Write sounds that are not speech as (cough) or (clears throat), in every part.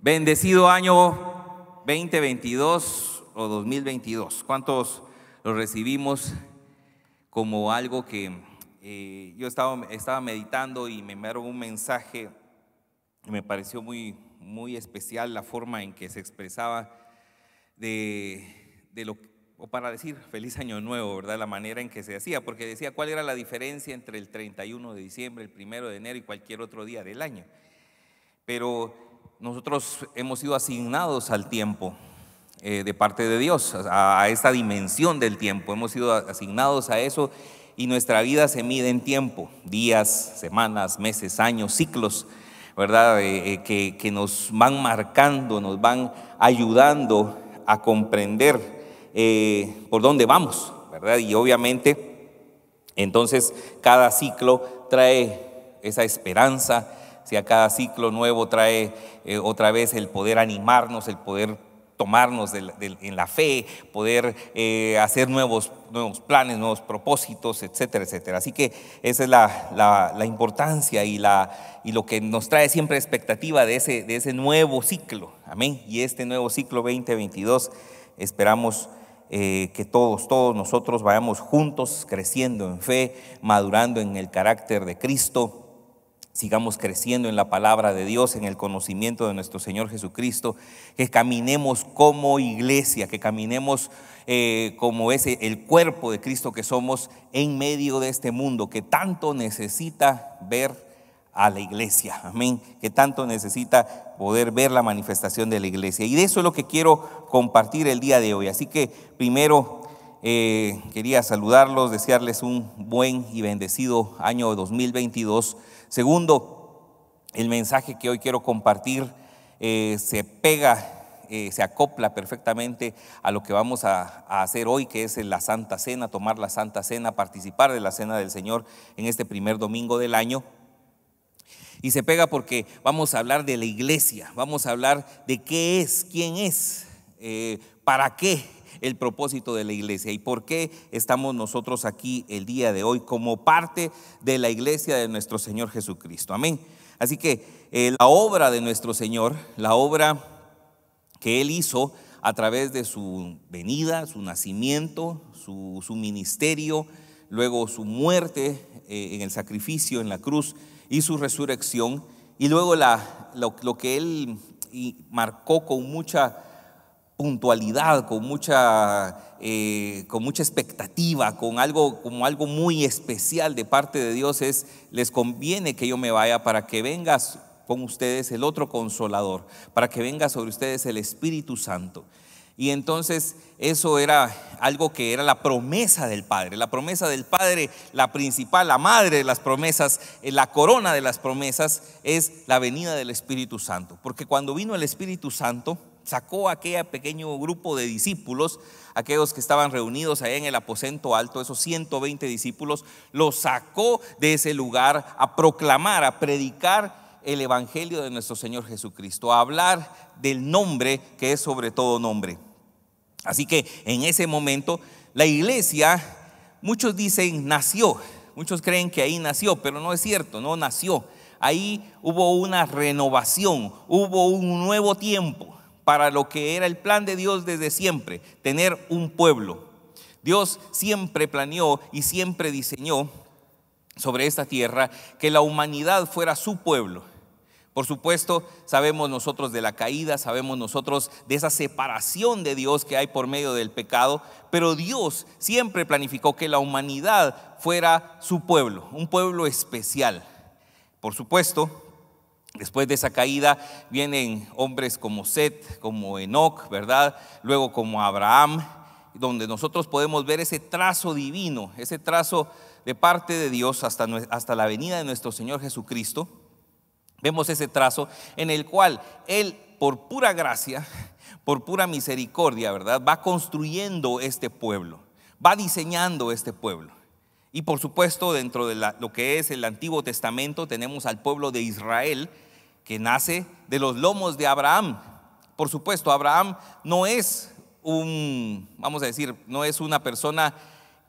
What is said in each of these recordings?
Bendecido año 2022 o 2022. ¿Cuántos lo recibimos como algo que eh, yo estaba, estaba meditando y me enviaron un mensaje me pareció muy, muy especial la forma en que se expresaba de, lo o para decir feliz año nuevo, ¿verdad? La manera en que se hacía, porque decía cuál era la diferencia entre el 31 de diciembre, el 1 de enero y cualquier otro día del año. Pero nosotros hemos sido asignados al tiempo eh, de parte de Dios, a, esta dimensión del tiempo. Hemos sido asignados a eso y nuestra vida se mide en tiempo, días, semanas, meses, años, ciclos, ¿verdad? Eh, eh, que, nos van marcando, nos van ayudando a comprender por dónde vamos, ¿verdad? Y obviamente, entonces, cada ciclo trae esa esperanza, si a cada ciclo nuevo trae eh, otra vez el poder animarnos, el poder tomarnos en la fe, poder eh, hacer nuevos, planes, nuevos propósitos, etcétera, etcétera. Así que esa es la, importancia y, lo que nos trae siempre expectativa de ese, nuevo ciclo. Amén. Y este nuevo ciclo 2022 esperamos eh, que todos, todos nosotros vayamos juntos creciendo en fe, madurando en el carácter de Cristo sigamos creciendo en la palabra de Dios, en el conocimiento de nuestro Señor Jesucristo, que caminemos como iglesia, que caminemos eh, como es el cuerpo de Cristo que somos en medio de este mundo que tanto necesita ver a la iglesia, amén, que tanto necesita poder ver la manifestación de la iglesia. Y de eso es lo que quiero compartir el día de hoy. Así que primero eh, quería saludarlos, desearles un buen y bendecido año 2022. Segundo, el mensaje que hoy quiero compartir eh, se pega, eh, se acopla perfectamente a lo que vamos a, a, hacer hoy, que es la Santa Cena, tomar la Santa Cena, participar de la Cena del Señor en este primer domingo del año. Y se pega porque vamos a hablar de la iglesia, vamos a hablar de qué es, quién es, para qué el propósito de la iglesia y por qué estamos nosotros aquí el día de hoy como parte de la iglesia de nuestro Señor Jesucristo. Amén. Así que eh, la obra de nuestro Señor, la obra que Él hizo a través de su venida, su nacimiento, su, ministerio, luego su muerte eh, en el sacrificio, en la cruz y su resurrección, y luego la, lo que Él marcó con mucha puntualidad, con mucha, eh, con mucha expectativa, con algo, como algo muy especial de parte de Dios es, les conviene que yo me vaya para que vengas con ustedes el otro consolador, para que venga sobre ustedes el Espíritu Santo. Y entonces eso era algo que era la promesa del Padre, la promesa del Padre, la principal, la madre de las promesas, eh, la corona de las promesas es la venida del Espíritu Santo. Porque cuando vino el Espíritu Santo, sacó aquel pequeño grupo de discípulos, aquellos que estaban reunidos ahí en el aposento alto, esos 120 discípulos, los sacó de ese lugar a proclamar, a predicar el Evangelio de nuestro Señor Jesucristo, a hablar del nombre que es sobre todo nombre. Así que en ese momento la iglesia, muchos dicen nació, muchos creen que ahí nació, pero no es cierto, no nació. Ahí hubo una renovación, hubo un nuevo tiempo para lo que era el plan de Dios desde siempre, tener un pueblo. Dios siempre planeó y siempre diseñó sobre esta tierra que la humanidad fuera su pueblo. Por supuesto, sabemos nosotros de la caída, sabemos nosotros de esa separación de Dios que hay por medio del pecado, pero Dios siempre planificó que la humanidad fuera su pueblo, un pueblo especial. Por supuesto, Después de esa caída vienen hombres como Set, como Enoch, ¿verdad? Luego como Abraham, donde nosotros podemos ver ese trazo divino, ese trazo de parte de Dios hasta, hasta la venida de nuestro Señor Jesucristo. Vemos ese trazo en el cual Él, por pura gracia, por pura misericordia, ¿verdad? Va construyendo este pueblo, va diseñando este pueblo. Y por supuesto, dentro de lo que es el Antiguo Testamento, tenemos al pueblo de Israel, que nace de los lomos de Abraham. Por supuesto, Abraham no es un, vamos a decir, no es una persona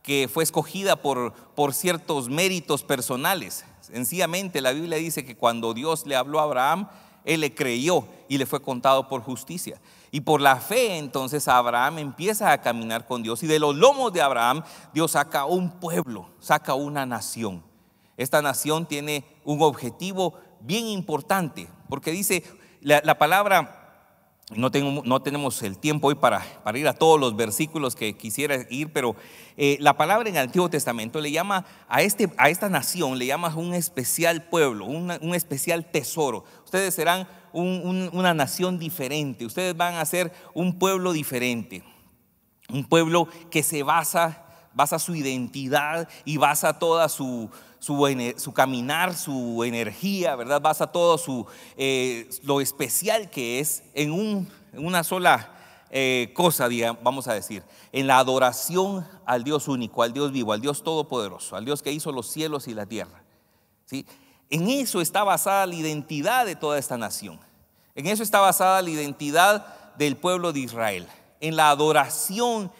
que fue escogida por, por ciertos méritos personales. Sencillamente la Biblia dice que cuando Dios le habló a Abraham, él le creyó y le fue contado por justicia. Y por la fe entonces Abraham empieza a caminar con Dios. Y de los lomos de Abraham Dios saca un pueblo, saca una nación. Esta nación tiene un objetivo bien importante, porque dice la, palabra no, tengo, no, tenemos el tiempo hoy para, para, ir a todos los versículos que quisiera ir, pero eh, la palabra en el Antiguo Testamento le llama a, este, a esta nación, le llama un especial pueblo, un especial tesoro. Ustedes serán una nación diferente, ustedes van a ser un pueblo diferente, un pueblo que se basa, basa su identidad y basa toda su, su, caminar, su energía, ¿verdad? Basa todo su, eh, lo especial que es en, una sola eh, cosa, vamos a decir, en la adoración al Dios único, al Dios vivo, al Dios todopoderoso, al Dios que hizo los cielos y la tierra. ¿sí? En eso está basada la identidad de toda esta nación. En eso está basada la identidad del pueblo de Israel, en la adoración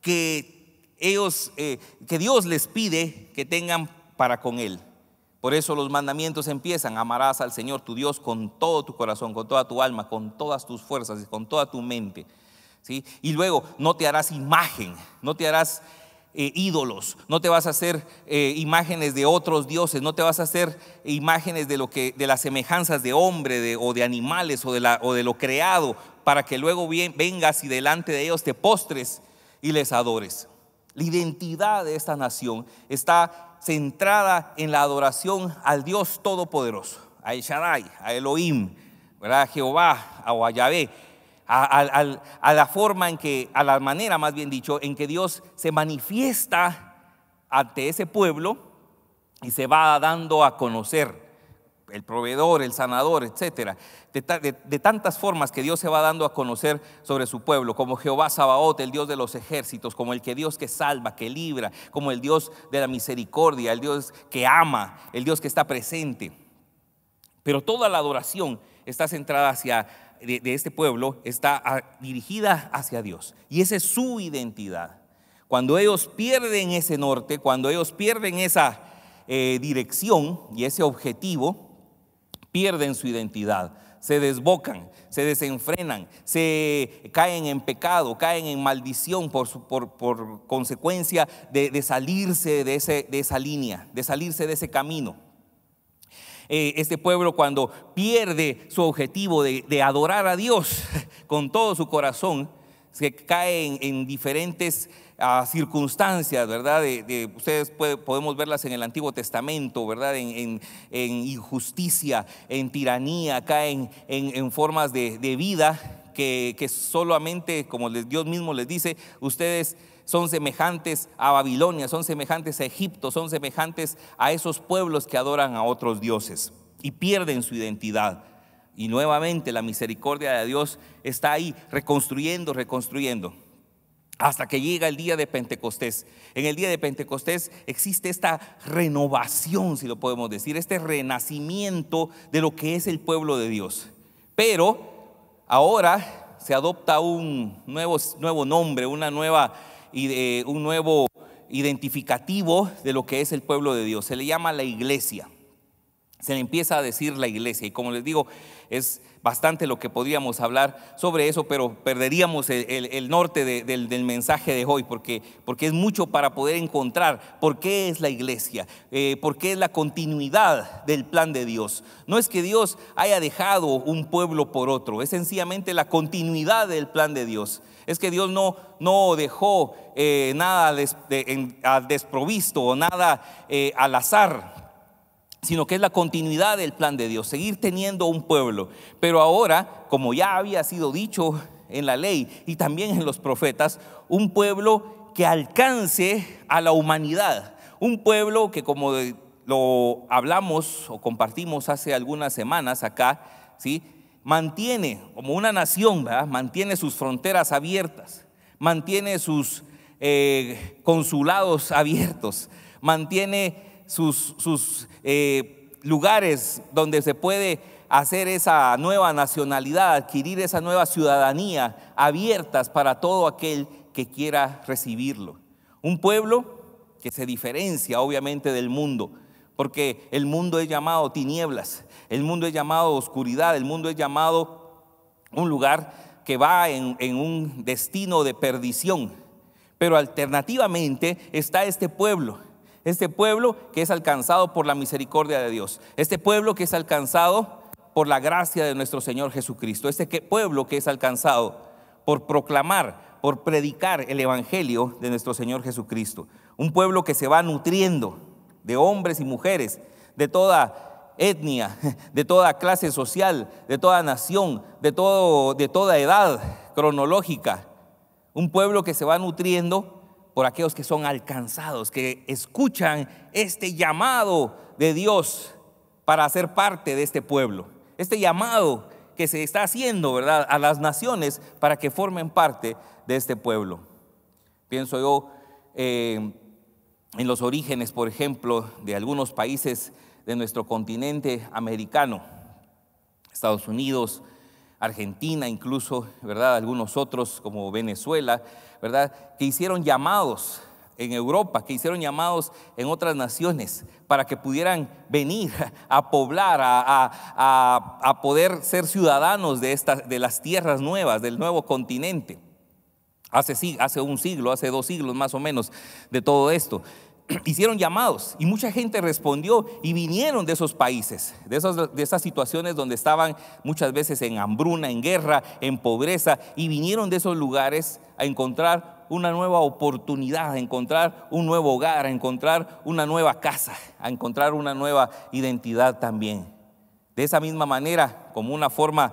que ellos, eh, que Dios les pide que tengan para con Él. Por eso los mandamientos empiezan, amarás al Señor tu Dios con todo tu corazón, con toda tu alma, con todas tus fuerzas y con toda tu mente. ¿sí? Y luego no te harás imagen, no te harás eh, ídolos, no te vas a hacer eh, imágenes de otros dioses, no te vas a hacer imágenes de, lo que, de las semejanzas de hombre o de animales o de, la, o de lo creado, para que luego vengas y delante de ellos te postres y les adores. La identidad de esta nación está centrada en la adoración al Dios Todopoderoso, a El Shaddai, a Elohim, a Jehová a Yahvé, a, la forma en que, a la manera más bien dicho, en que Dios se manifiesta ante ese pueblo y se va dando a conocer el proveedor, el sanador, etcétera, De, tantas formas que Dios se va dando a conocer sobre su pueblo, como Jehová Sabaoth, el Dios de los ejércitos, como el que Dios que salva, que libra, como el Dios de la misericordia, el Dios que ama, el Dios que está presente. Pero toda la adoración está centrada hacia de, este pueblo, está dirigida hacia Dios. Y esa es su identidad. Cuando ellos pierden ese norte, cuando ellos pierden esa eh, dirección y ese objetivo, pierden su identidad, se desbocan, se desenfrenan, se caen en pecado, caen en maldición por, por, consecuencia de, salirse de, ese, de esa línea, de salirse de ese camino eh, este pueblo cuando pierde su objetivo de, adorar a Dios (laughs) con todo su corazón, se cae en, en diferentes a circunstancias, ¿verdad? De, ustedes podemos verlas en el Antiguo Testamento, ¿verdad? En, injusticia, en tiranía, acá en, formas de, vida que, solamente, como Dios mismo les dice, ustedes son semejantes a Babilonia, son semejantes a Egipto, son semejantes a esos pueblos que adoran a otros dioses y pierden su identidad. Y nuevamente la misericordia de Dios está ahí reconstruyendo, reconstruyendo hasta que llega el día de Pentecostés. En el día de Pentecostés existe esta renovación, si lo podemos decir, este renacimiento de lo que es el pueblo de Dios. Pero ahora se adopta un nuevo, nuevo nombre, una nueva, un nuevo identificativo de lo que es el pueblo de Dios. Se le llama la iglesia. Se le empieza a decir la iglesia. Y como les digo, es bastante lo que podríamos hablar sobre eso, pero perderíamos el, norte del, mensaje de hoy, porque, porque, es mucho para poder encontrar por qué es la iglesia, porque eh, por qué es la continuidad del plan de Dios. No es que Dios haya dejado un pueblo por otro, es sencillamente la continuidad del plan de Dios. Es que Dios no, no dejó eh, nada desprovisto o nada eh, al azar sino que es la continuidad del plan de Dios, seguir teniendo un pueblo. Pero ahora, como ya había sido dicho en la ley y también en los profetas, un pueblo que alcance a la humanidad, un pueblo que como lo hablamos o compartimos hace algunas semanas acá, ¿sí? mantiene, como una nación, mantiene sus fronteras abiertas, mantiene sus eh, consulados abiertos, mantiene sus, eh, lugares donde se puede hacer esa nueva nacionalidad, adquirir esa nueva ciudadanía, abiertas para todo aquel que quiera recibirlo. Un pueblo que se diferencia obviamente del mundo, porque el mundo es llamado tinieblas, el mundo es llamado oscuridad, el mundo es llamado un lugar que va en un destino de perdición. Pero alternativamente está este pueblo este pueblo que es alcanzado por la misericordia de Dios. Este pueblo que es alcanzado por la gracia de nuestro Señor Jesucristo. Este pueblo que es alcanzado por proclamar, por predicar el Evangelio de nuestro Señor Jesucristo. Un pueblo que se va nutriendo de hombres y mujeres, de toda etnia, (laughs) de toda clase social, de toda nación, de, todo, de toda edad cronológica. Un pueblo que se va nutriendo por aquellos que son alcanzados, que escuchan este llamado de Dios para ser parte de este pueblo. Este llamado que se está haciendo, ¿verdad?, a las naciones para que formen parte de este pueblo. Pienso yo eh, en los orígenes, por ejemplo, de algunos países de nuestro continente americano, Estados Unidos, Argentina, incluso, ¿verdad? Algunos otros como Venezuela, ¿verdad? Que hicieron llamados en Europa, que hicieron llamados en otras naciones para que pudieran venir a poblar, a, poder ser ciudadanos de, estas, de las tierras nuevas, del nuevo continente. Hace, hace un siglo, hace dos siglos más o menos de todo esto. (clears throat) hicieron llamados y mucha gente respondió y vinieron de esos países, de esas, situaciones donde estaban muchas veces en hambruna, en guerra, en pobreza, y vinieron de esos lugares a encontrar una nueva oportunidad, a encontrar un nuevo hogar, a encontrar una nueva casa, a encontrar una nueva identidad también. De esa misma manera, como una forma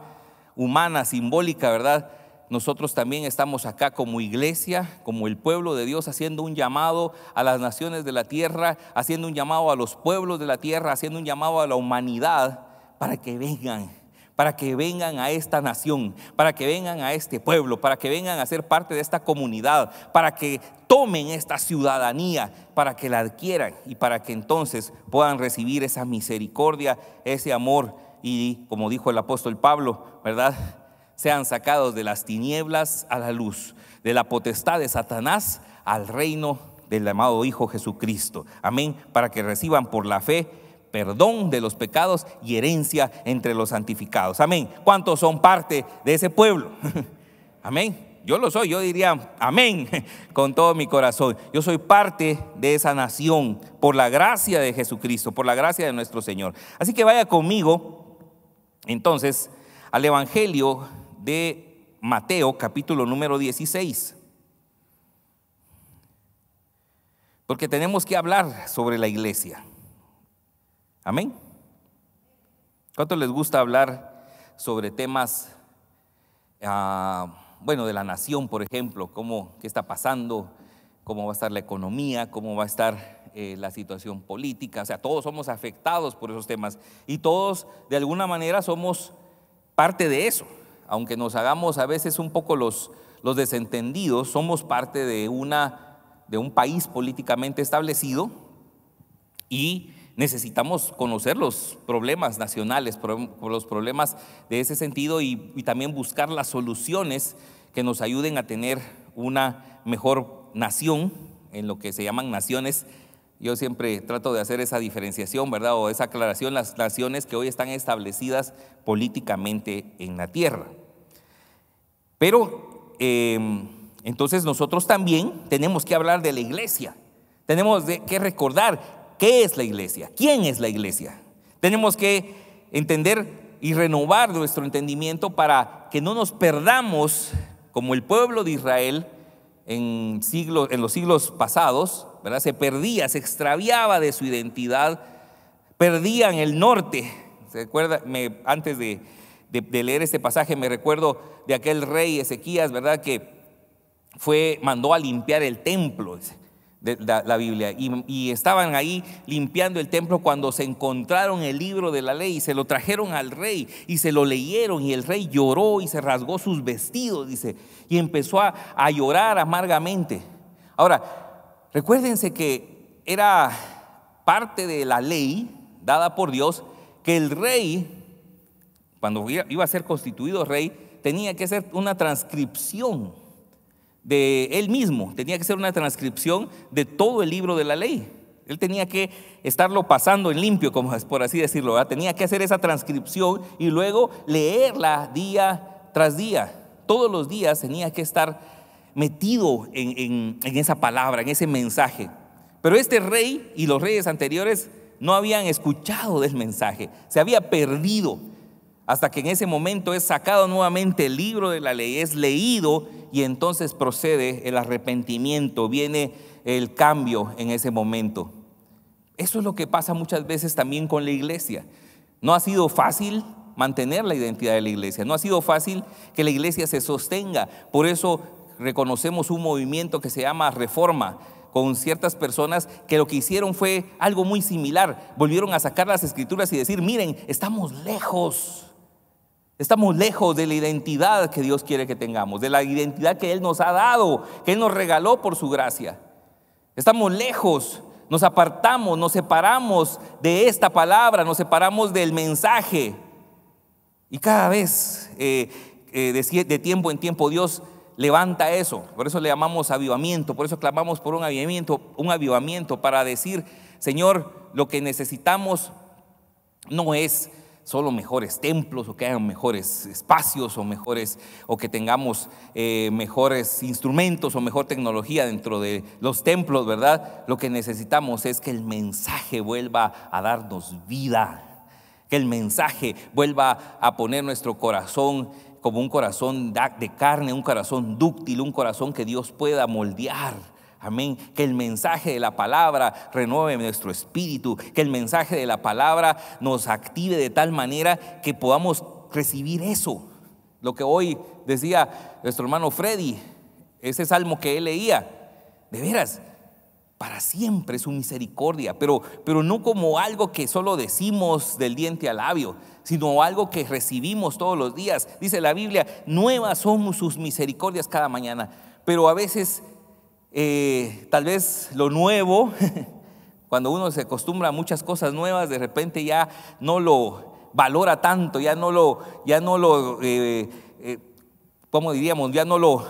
humana, simbólica, ¿verdad? Nosotros también estamos acá como iglesia, como el pueblo de Dios, haciendo un llamado a las naciones de la tierra, haciendo un llamado a los pueblos de la tierra, haciendo un llamado a la humanidad para que vengan, para que vengan a esta nación, para que vengan a este pueblo, para que vengan a ser parte de esta comunidad, para que tomen esta ciudadanía, para que la adquieran y para que entonces puedan recibir esa misericordia, ese amor y, como dijo el apóstol Pablo, ¿verdad? sean sacados de las tinieblas a la luz, de la potestad de Satanás al reino del amado Hijo Jesucristo. Amén, para que reciban por la fe perdón de los pecados y herencia entre los santificados. Amén. ¿Cuántos son parte de ese pueblo? (laughs) Amén. Yo lo soy, yo diría amén (laughs) con todo mi corazón. Yo soy parte de esa nación por la gracia de Jesucristo, por la gracia de nuestro Señor. Así que vaya conmigo entonces al Evangelio de Mateo capítulo número 16. Porque tenemos que hablar sobre la iglesia. Amén. ¿Cuánto les gusta hablar sobre temas, ah, bueno, de la nación, por ejemplo, cómo, qué está pasando, cómo va a estar la economía, cómo va a estar eh, la situación política? O sea, todos somos afectados por esos temas y todos, de alguna manera, somos parte de eso aunque nos hagamos a veces un poco los, desentendidos, somos parte de, una, de un país políticamente establecido y necesitamos conocer los problemas nacionales, los problemas de ese sentido y, y también buscar las soluciones que nos ayuden a tener una mejor nación, en lo que se llaman naciones yo siempre trato de hacer esa diferenciación, ¿verdad? O esa aclaración, las naciones que hoy están establecidas políticamente en la tierra. Pero em, entonces nosotros también tenemos que hablar de la iglesia. Tenemos que recordar qué es la iglesia, quién es la iglesia. Tenemos que entender y renovar nuestro entendimiento para que no nos perdamos como el pueblo de Israel en, siglos, en los siglos pasados, ¿verdad? se perdía, se extraviaba de su identidad, perdían el norte. ¿Se acuerda? antes de, de, leer este pasaje, me recuerdo de aquel rey Ezequías, ¿verdad? Que fue, mandó a limpiar el templo, de la, Biblia, y, estaban ahí limpiando el templo cuando se encontraron el libro de la ley y se lo trajeron al rey y se lo leyeron y el rey lloró y se rasgó sus vestidos, dice, y empezó a, a llorar amargamente. Ahora, recuérdense que era parte de la ley dada por Dios que el rey cuando iba a ser constituido rey, tenía que hacer una transcripción de él mismo, tenía que hacer una transcripción de todo el libro de la ley. Él tenía que estarlo pasando en limpio, como por así decirlo, tenía que hacer esa transcripción y luego leerla día tras día. Todos los días tenía que estar metido en, en esa palabra, en ese mensaje. Pero este rey y los reyes anteriores no habían escuchado del mensaje, se había perdido hasta que en ese momento es sacado nuevamente el libro de la ley, es leído y entonces procede el arrepentimiento, viene el cambio en ese momento. Eso es lo que pasa muchas veces también con la iglesia. No ha sido fácil mantener la identidad de la iglesia, no ha sido fácil que la iglesia se sostenga. Por eso reconocemos un movimiento que se llama reforma, con ciertas personas que lo que hicieron fue algo muy similar. Volvieron a sacar las escrituras y decir, miren, estamos lejos Estamos lejos de la identidad que Dios quiere que tengamos, de la identidad que Él nos ha dado, que Él nos regaló por su gracia. Estamos lejos, nos apartamos, nos separamos de esta palabra, nos separamos del mensaje. Y cada vez eh, eh, de, tiempo en tiempo Dios levanta eso. Por eso le llamamos avivamiento, por eso clamamos por un avivamiento, un avivamiento para decir, Señor, lo que necesitamos no es solo mejores templos o que hayan mejores espacios o mejores o que tengamos eh, mejores instrumentos o mejor tecnología dentro de los templos, ¿verdad? Lo que necesitamos es que el mensaje vuelva a darnos vida, que el mensaje vuelva a poner nuestro corazón como un corazón de carne, un corazón dúctil, un corazón que Dios pueda moldear Amén. Que el mensaje de la palabra renueve nuestro espíritu. Que el mensaje de la palabra nos active de tal manera que podamos recibir eso. Lo que hoy decía nuestro hermano Freddy, ese salmo que él leía. De veras, para siempre su misericordia, pero, pero no como algo que solo decimos del diente al labio, sino algo que recibimos todos los días. Dice la Biblia, nuevas son sus misericordias cada mañana, pero a veces eh, tal vez lo nuevo, (laughs) cuando uno se acostumbra a muchas cosas nuevas, de repente ya no lo valora tanto, ya no lo, ya no lo, eh, eh, diríamos? Ya no lo,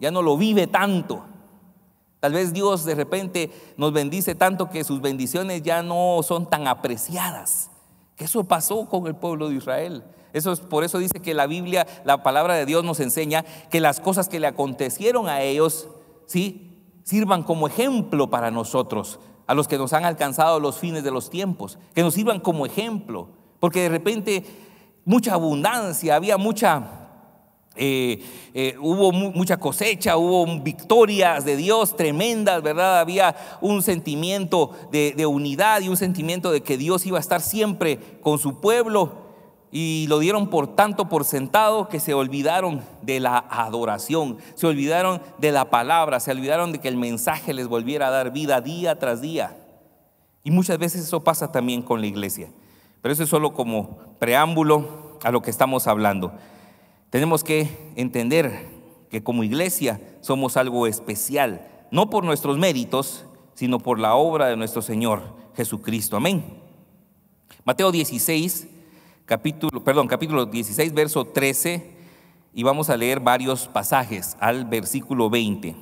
ya no lo vive tanto. Tal vez Dios de repente nos bendice tanto que sus bendiciones ya no son tan apreciadas. Que eso pasó con el pueblo de Israel. Eso es, por eso dice que la Biblia, la palabra de Dios nos enseña que las cosas que le acontecieron a ellos, sí, sirvan como ejemplo para nosotros, a los que nos han alcanzado los fines de los tiempos, que nos sirvan como ejemplo, porque de repente mucha abundancia, había mucha... Eh, eh, hubo mucha cosecha, hubo victorias de Dios tremendas, ¿verdad? Había un sentimiento de unidad y un sentimiento de que Dios iba a estar siempre con su pueblo, y lo dieron por tanto por sentado que se olvidaron de la adoración, se olvidaron de la palabra, se olvidaron de que el mensaje les volviera a dar vida día tras día. Y muchas veces eso pasa también con la iglesia. Pero eso es solo como preámbulo a lo que estamos hablando. Tenemos que entender que como iglesia somos algo especial, no por nuestros méritos, sino por la obra de nuestro Señor Jesucristo. Amén. Mateo 16, capítulo, perdón, capítulo 16, verso 13, y vamos a leer varios pasajes al versículo 20.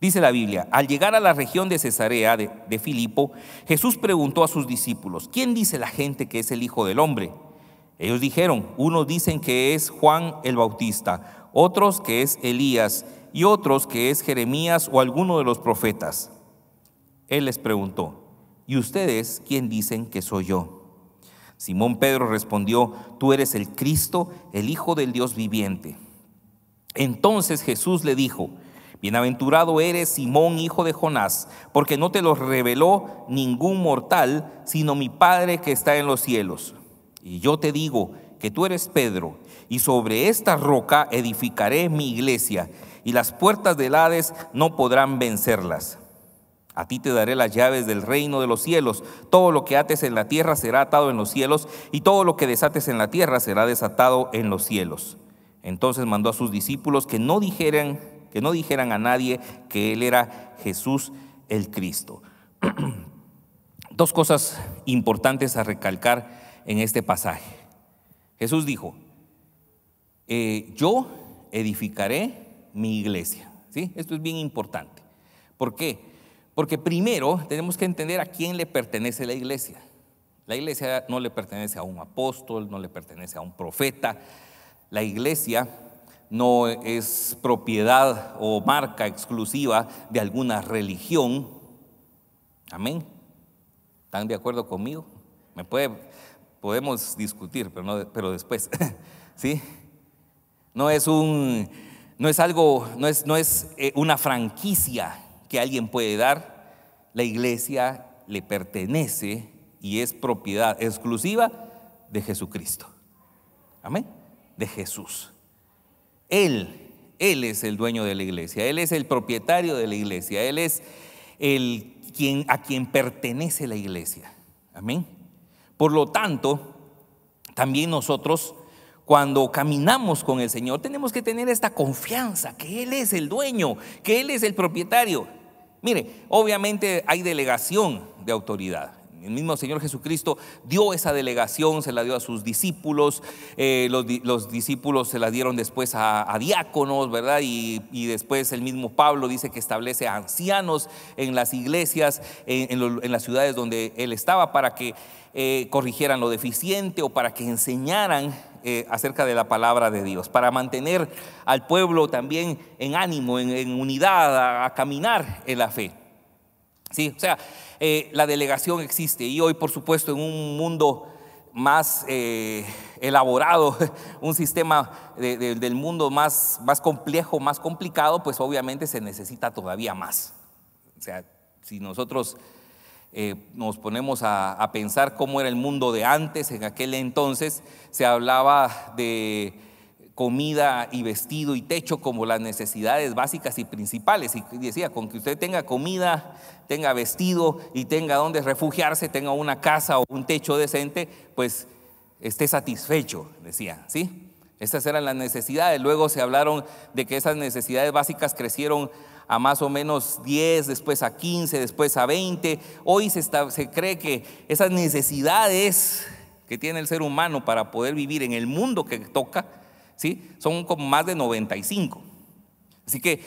Dice la Biblia, al llegar a la región de Cesarea de, de Filipo, Jesús preguntó a sus discípulos, ¿quién dice la gente que es el Hijo del Hombre? Ellos dijeron, unos dicen que es Juan el Bautista, otros que es Elías y otros que es Jeremías o alguno de los profetas. Él les preguntó, ¿y ustedes quién dicen que soy yo? Simón Pedro respondió, tú eres el Cristo, el Hijo del Dios viviente. Entonces Jesús le dijo, Bienaventurado eres Simón, hijo de Jonás, porque no te lo reveló ningún mortal, sino mi Padre que está en los cielos. Y yo te digo que tú eres Pedro, y sobre esta roca edificaré mi iglesia, y las puertas del Hades no podrán vencerlas. A ti te daré las llaves del reino de los cielos. Todo lo que ates en la tierra será atado en los cielos, y todo lo que desates en la tierra será desatado en los cielos. Entonces mandó a sus discípulos que no dijeran, que no dijeran a nadie que él era Jesús el Cristo. (clears throat) Dos cosas importantes a recalcar en este pasaje. Jesús dijo: eh, Yo edificaré mi iglesia. ¿Sí? Esto es bien importante. ¿Por qué? Porque primero tenemos que entender a quién le pertenece la iglesia. La iglesia no le pertenece a un apóstol, no le pertenece a un profeta. La iglesia no es propiedad o marca exclusiva de alguna religión. Amén. ¿Están de acuerdo conmigo? Me puede, podemos discutir, pero, no, pero después. (laughs) ¿Sí? No es un, no es algo, no es, no es eh, una franquicia que alguien puede dar, la iglesia le pertenece y es propiedad exclusiva de Jesucristo. Amén. De Jesús. Él, Él es el dueño de la iglesia, Él es el propietario de la iglesia, Él es el quien, a quien pertenece la iglesia. Amén. Por lo tanto, también nosotros cuando caminamos con el Señor tenemos que tener esta confianza que Él es el dueño, que Él es el propietario. Mire, obviamente hay delegación de autoridad. El mismo Señor Jesucristo dio esa delegación, se la dio a sus discípulos, eh, los, discípulos se la dieron después a, diáconos, ¿verdad? Y, después el mismo Pablo dice que establece ancianos en las iglesias, en, las ciudades donde él estaba, para que eh, corrigieran lo deficiente o para que enseñaran eh, acerca de la palabra de Dios, para mantener al pueblo también en ánimo, en, unidad, a, caminar en la fe. Sí, o sea, eh, la delegación existe y hoy, por supuesto, en un mundo más eh, elaborado, (laughs) un sistema del mundo más, más complejo, más complicado, pues obviamente se necesita todavía más. O sea, si nosotros eh, nos ponemos a, pensar cómo era el mundo de antes, en aquel entonces se hablaba de comida y vestido y techo como las necesidades básicas y principales. Y decía, con que usted tenga comida, tenga vestido y tenga donde refugiarse, tenga una casa o un techo decente, pues esté satisfecho, decía, ¿sí? Esas eran las necesidades. Luego se hablaron de que esas necesidades básicas crecieron a más o menos 10, después a 15, después a 20. Hoy se, se cree que esas necesidades que tiene el ser humano para poder vivir en el mundo que toca, ¿sí? son como más de 95. Así que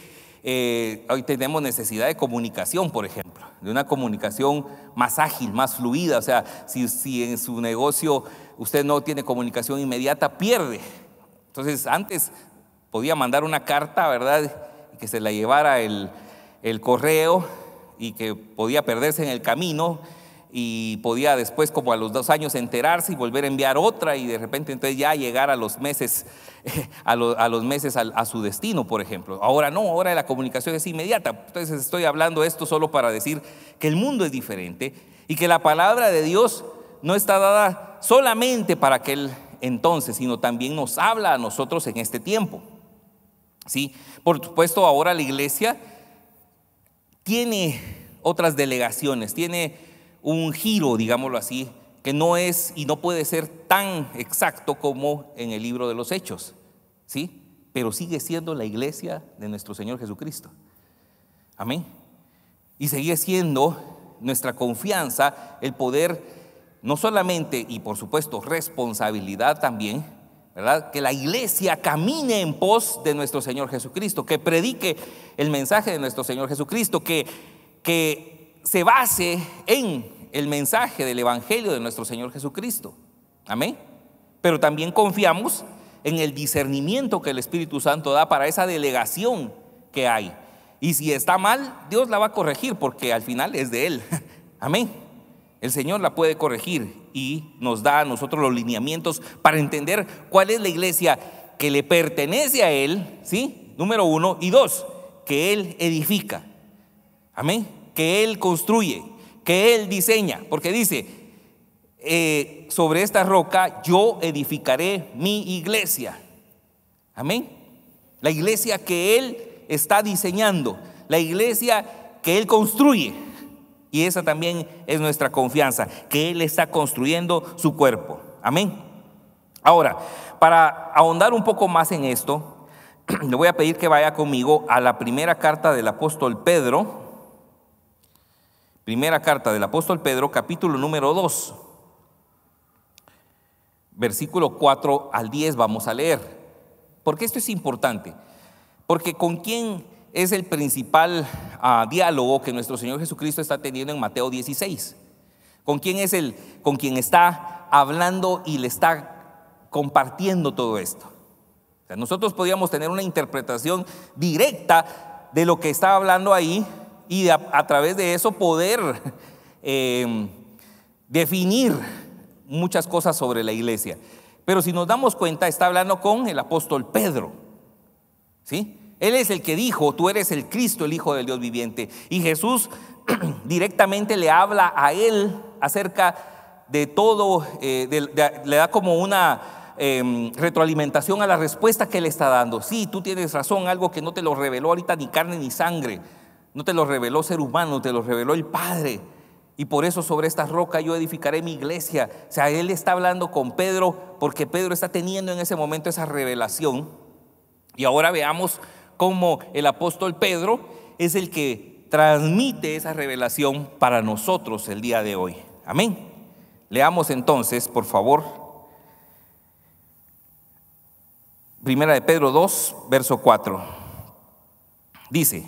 eh, hoy tenemos necesidad de comunicación, por ejemplo, de una comunicación más ágil, más fluida. O sea, si, si en su negocio usted no tiene comunicación inmediata, pierde. Entonces, antes podía mandar una carta, ¿verdad? que se la llevara el, correo y que podía perderse en el camino y podía después como a los dos años enterarse y volver a enviar otra y de repente entonces ya llegar a los meses (laughs) a, los meses a, a, su destino por ejemplo ahora no ahora la comunicación es inmediata entonces estoy hablando esto solo para decir que el mundo es diferente y que la palabra de Dios no está dada solamente para aquel entonces sino también nos habla a nosotros en este tiempo ¿sí? Por supuesto, ahora la iglesia tiene otras delegaciones, tiene un giro, digámoslo así, que no es y no puede ser tan exacto como en el libro de los Hechos, ¿sí? Pero sigue siendo la iglesia de nuestro Señor Jesucristo. Amén. Y sigue siendo nuestra confianza el poder, no solamente, y por supuesto responsabilidad también, que la iglesia camine en pos de nuestro Señor Jesucristo, que predique el mensaje de nuestro Señor Jesucristo, que, que se base en el mensaje del Evangelio de nuestro Señor Jesucristo. Amén. Pero también confiamos en el discernimiento que el Espíritu Santo da para esa delegación que hay. Y si está mal, Dios la va a corregir porque al final es de Él. (laughs) Amén. El Señor la puede corregir y nos da a nosotros los lineamientos para entender cuál es la iglesia que le pertenece a Él, ¿sí? Número uno. Y dos, que Él edifica. Amén. Que Él construye, que Él diseña. Porque dice, eh, sobre esta roca yo edificaré mi iglesia. Amén. La iglesia que Él está diseñando, la iglesia que Él construye. Y esa también es nuestra confianza, que Él está construyendo su cuerpo. Amén. Ahora, para ahondar un poco más en esto, (clears throat) le voy a pedir que vaya conmigo a la primera carta del apóstol Pedro. Primera carta del apóstol Pedro, capítulo número 2. Versículo 4 al 10 vamos a leer. Porque esto es importante. Porque con quién es el principal ah, diálogo que nuestro Señor Jesucristo está teniendo en Mateo 16. ¿Con quién es el con quien está hablando y le está compartiendo todo esto? nosotros podríamos tener una interpretación directa de lo que está hablando ahí y a, través de eso poder em, definir muchas cosas sobre la iglesia. Pero si nos damos cuenta, está hablando con el apóstol Pedro. ¿Sí? Él es el que dijo, tú eres el Cristo, el Hijo del Dios viviente. Y Jesús (clears throat) directamente le habla a él acerca de todo, eh, le da como una em, retroalimentación a la respuesta que él está dando. Sí, tú tienes razón, algo que no te lo reveló ahorita ni carne ni sangre, no te lo reveló ser humano, te lo reveló el Padre. Y por eso sobre esta roca yo edificaré mi iglesia. O sea, él está hablando con Pedro porque Pedro está teniendo en ese momento esa revelación. Y ahora veamos como el apóstol Pedro, es el que transmite esa revelación para nosotros el día de hoy. Amén. Leamos entonces, por favor, Primera de Pedro 2, verso 4. Dice,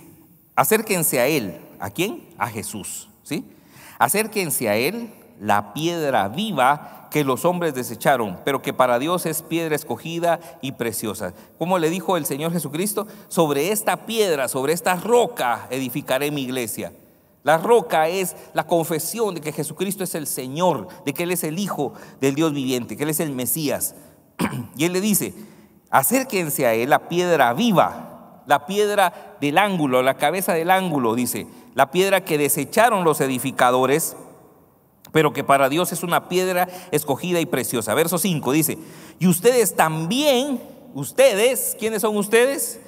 acérquense a Él. ¿A quién? A Jesús. ¿sí? Acérquense a Él, la piedra viva que los hombres desecharon, pero que para Dios es piedra escogida y preciosa. Como le dijo el Señor Jesucristo, sobre esta piedra, sobre esta roca edificaré mi iglesia. La roca es la confesión de que Jesucristo es el Señor, de que Él es el Hijo del Dios viviente, que Él es el Mesías. (clears throat) Y Él le dice, acérquense a Él, la piedra viva, la piedra del ángulo, la cabeza del ángulo, dice, la piedra que desecharon los edificadores pero que para Dios es una piedra escogida y preciosa. Verso 5 dice, y ustedes también, ustedes, ¿quiénes son ustedes?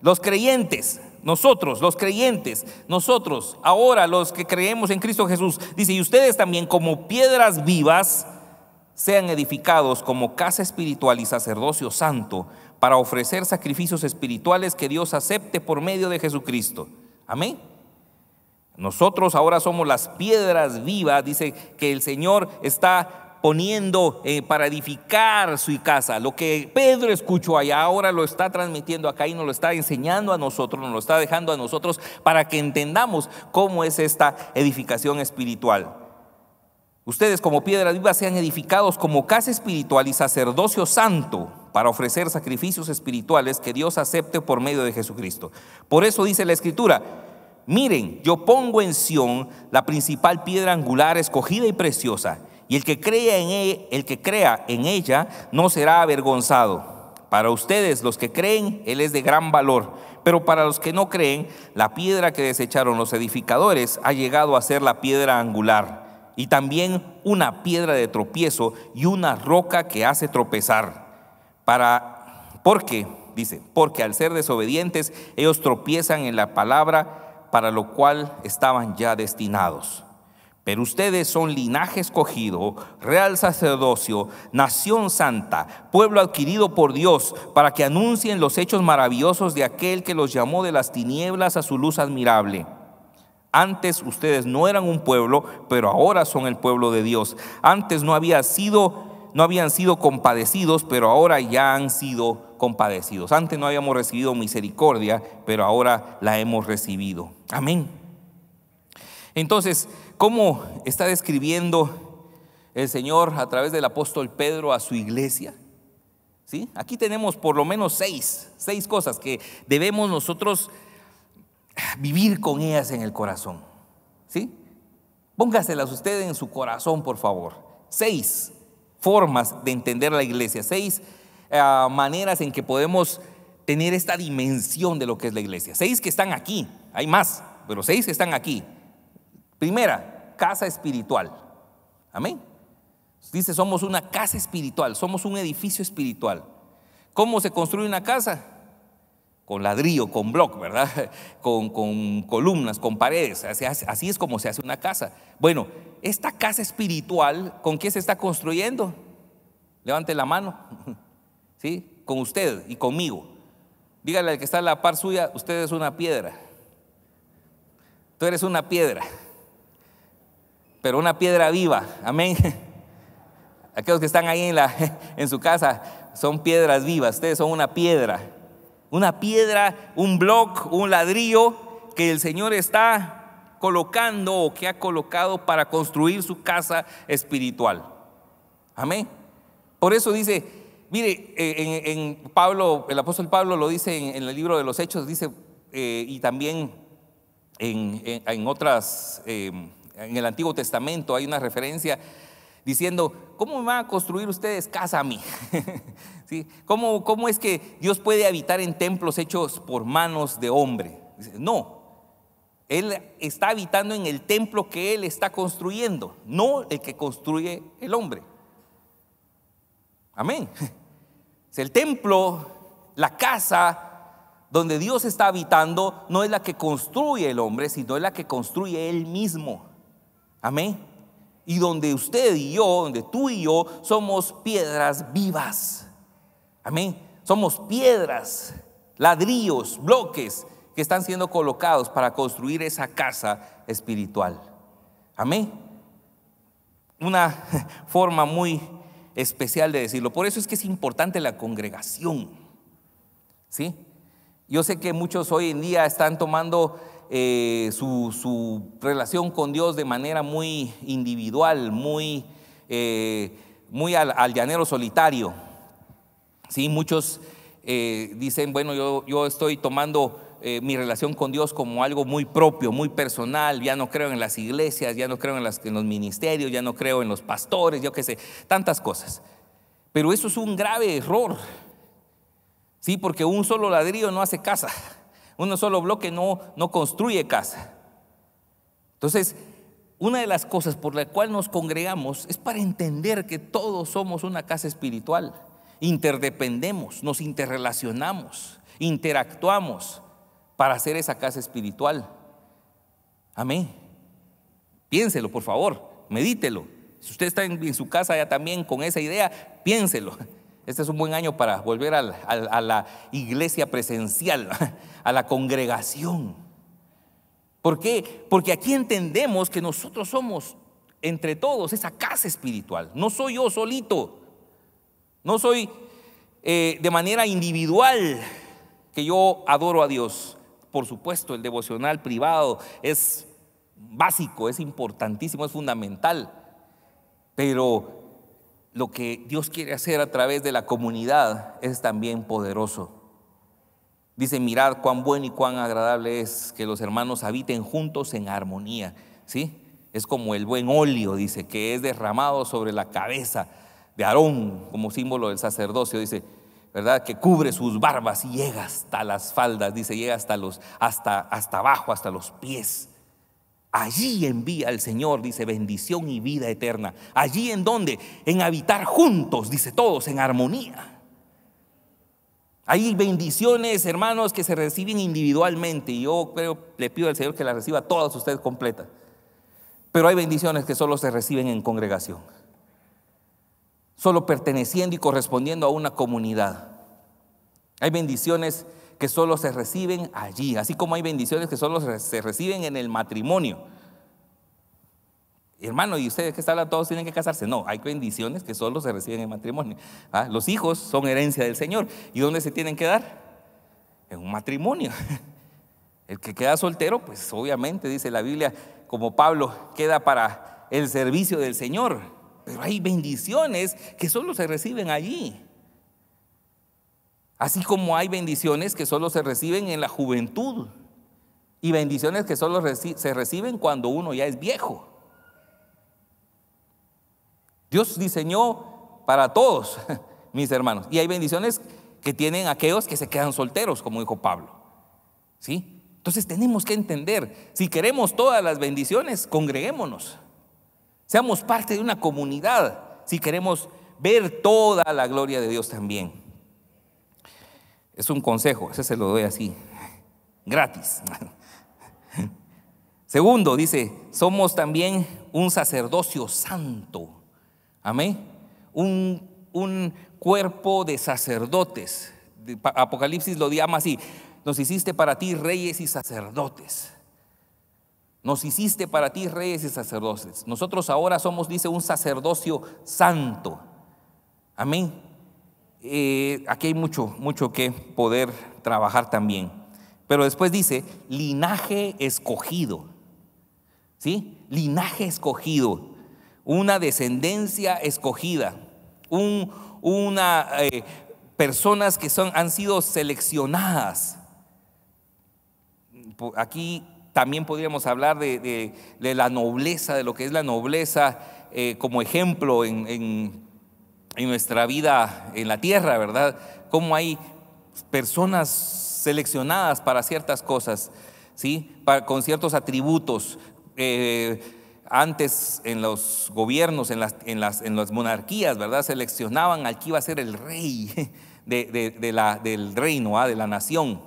Los creyentes, nosotros, los creyentes, nosotros, ahora los que creemos en Cristo Jesús, dice, y ustedes también como piedras vivas, sean edificados como casa espiritual y sacerdocio santo para ofrecer sacrificios espirituales que Dios acepte por medio de Jesucristo. Amén. Nosotros ahora somos las piedras vivas, dice que el Señor está poniendo eh, para edificar su casa. Lo que Pedro escuchó allá ahora lo está transmitiendo acá y nos lo está enseñando a nosotros, nos lo está dejando a nosotros para que entendamos cómo es esta edificación espiritual. Ustedes como piedras vivas sean edificados como casa espiritual y sacerdocio santo para ofrecer sacrificios espirituales que Dios acepte por medio de Jesucristo. Por eso dice la Escritura, Miren, yo pongo en Sión la principal piedra angular escogida y preciosa, y el que crea en ella, el que crea en ella no será avergonzado. Para ustedes los que creen, él es de gran valor, pero para los que no creen, la piedra que desecharon los edificadores ha llegado a ser la piedra angular, y también una piedra de tropiezo y una roca que hace tropezar. Para qué? dice, porque al ser desobedientes ellos tropiezan en la palabra para lo cual estaban ya destinados. Pero ustedes son linaje escogido, real sacerdocio, nación santa, pueblo adquirido por Dios, para que anuncien los hechos maravillosos de aquel que los llamó de las tinieblas a su luz admirable. Antes ustedes no eran un pueblo, pero ahora son el pueblo de Dios. Antes no había sido no habían sido compadecidos, pero ahora ya han sido compadecidos. Antes no habíamos recibido misericordia, pero ahora la hemos recibido. Amén. Entonces, ¿cómo está describiendo el Señor a través del apóstol Pedro a su iglesia? ¿Sí? Aquí tenemos por lo menos seis, seis cosas que debemos nosotros vivir con ellas en el corazón. ¿Sí? Póngaselas ustedes en su corazón, por favor. Seis formas de entender la iglesia, seis eh, maneras en que podemos tener esta dimensión de lo que es la iglesia. Seis que están aquí, hay más, pero seis que están aquí. Primera, casa espiritual. Amén. Dice, somos una casa espiritual, somos un edificio espiritual. ¿Cómo se construye una casa? con ladrillo, con bloc, ¿verdad? (laughs) Con, columnas, con paredes. Así, es como se hace una casa. Bueno, esta casa espiritual, ¿con qué se está construyendo? Levante la mano, (laughs) ¿sí? Con usted y conmigo. Dígale al que está a la par suya, usted es una piedra. Tú eres una piedra, pero una piedra viva, amén. (laughs) Aquellos que están ahí en, la, en su casa son piedras vivas, ustedes son una piedra una piedra, un bloque, un ladrillo que el Señor está colocando o que ha colocado para construir su casa espiritual. Amén. Por eso dice, mire, eh, en, Pablo, el apóstol Pablo lo dice en, el libro de los Hechos, dice, eh, y también en, otras, eh, en el Antiguo Testamento hay una referencia diciendo, ¿cómo me van a construir ustedes casa a mí? (laughs) ¿Sí? ¿Cómo, ¿Cómo es que Dios puede habitar en templos hechos por manos de hombre? No, Él está habitando en el templo que Él está construyendo, no el que construye el hombre. Amén. (laughs) Es el templo, la casa donde Dios está habitando no es la que construye el hombre, sino es la que construye Él mismo. Amén. Y donde usted y yo, donde tú y yo somos piedras vivas. Amén. Somos piedras, ladrillos, bloques que están siendo colocados para construir esa casa espiritual. Amén. Una (laughs) forma muy especial de decirlo. Por eso es que es importante la congregación. ¿Sí? Yo sé que muchos hoy en día están tomando eh, su, relación con Dios de manera muy individual, muy, eh, muy al, llanero solitario. Sí, muchos eh, dicen, bueno, yo, estoy tomando mi relación con Dios como algo muy propio, muy personal, ya no creo en las iglesias, ya no creo en, los ministerios, ya no creo en los pastores, yo qué sé, tantas cosas. Pero eso es un grave error. Sí, porque un solo ladrillo no hace casa uno solo bloque no, no construye casa. Entonces, una de las cosas por la cual nos congregamos es para entender que todos somos una casa espiritual. Interdependemos, nos interrelacionamos, interactuamos para hacer esa casa espiritual. Amén. Piénselo, por favor, medítelo. Si usted está en, en su casa ya también con esa idea, piénselo. Este es un buen año para volver a la, iglesia presencial, (laughs) a la congregación. ¿Por qué? Porque aquí entendemos que nosotros somos entre todos esa casa espiritual. No soy yo solito. No soy eh, de manera individual que yo adoro a Dios. Por supuesto, el devocional privado es básico, es importantísimo, es fundamental. Pero lo que Dios quiere hacer a través de la comunidad es también poderoso. Dice, mirad cuán bueno y cuán agradable es que los hermanos habiten juntos en armonía. ¿Sí? Es como el buen óleo, dice, que es derramado sobre la cabeza de Aarón como símbolo del sacerdocio, dice, ¿verdad? Que cubre sus barbas y llega hasta las faldas, dice, llega hasta, los, hasta, hasta abajo, hasta los pies. Allí envía el Señor, dice, bendición y vida eterna. Allí en donde, en habitar juntos, dice todos, en armonía. Hay bendiciones, hermanos, que se reciben individualmente. Y yo creo, le pido al Señor que las reciba todas ustedes completas. Pero hay bendiciones que solo se reciben en congregación. Solo perteneciendo y correspondiendo a una comunidad. Hay bendiciones que solo se reciben allí, así como hay bendiciones que solo se reciben en el matrimonio. Hermano, y ustedes que están todos tienen que casarse. No, hay bendiciones que solo se reciben en matrimonio. ¿ah? Los hijos son herencia del Señor. ¿Y dónde se tienen que dar? En un matrimonio. (laughs) El que queda soltero, pues obviamente, dice la Biblia, como Pablo, queda para el servicio del Señor. Pero hay bendiciones que solo se reciben allí. Así como hay bendiciones que solo se reciben en la juventud y bendiciones que solo se reciben cuando uno ya es viejo. Dios diseñó para todos, (laughs) mis hermanos. Y hay bendiciones que tienen aquellos que se quedan solteros, como dijo Pablo. ¿Sí? Entonces tenemos que entender, si queremos todas las bendiciones, congreguémonos. Seamos parte de una comunidad, si queremos ver toda la gloria de Dios también. Es un consejo, ese se lo doy así, gratis. Segundo, dice, somos también un sacerdocio santo. Amén. Un, un cuerpo de sacerdotes. Apocalipsis lo llama así. Nos hiciste para ti reyes y sacerdotes. Nos hiciste para ti reyes y sacerdotes. Nosotros ahora somos, dice, un sacerdocio santo. Amén. Eh, aquí hay mucho, mucho que poder trabajar también. Pero después dice, linaje escogido. ¿Sí? Linaje escogido. Una descendencia escogida. una, eh, personas que son, han sido seleccionadas. Aquí también podríamos hablar de, la nobleza, de lo que es la nobleza eh, como ejemplo en en nuestra vida en la tierra, ¿verdad? Cómo hay personas seleccionadas para ciertas cosas, ¿sí? Para, con ciertos atributos. Eh, antes en los gobiernos, en las, las, en monarquías, ¿verdad? Seleccionaban al que iba a ser el rey (laughs) de, la, del reino, ¿ah? de la nación.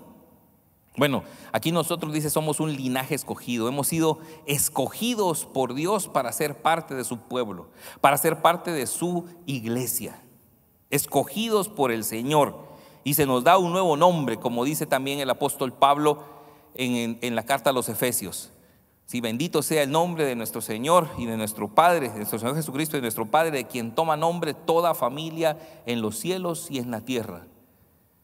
Bueno, aquí nosotros dice, somos un linaje escogido, hemos sido escogidos por Dios para ser parte de su pueblo, para ser parte de su iglesia, escogidos por el Señor. Y se nos da un nuevo nombre, como dice también el apóstol Pablo en, la carta a los Efesios. Si bendito sea el nombre de nuestro Señor y de nuestro Padre, de nuestro Señor Jesucristo y de nuestro Padre, de quien toma nombre toda familia en los cielos y en la tierra.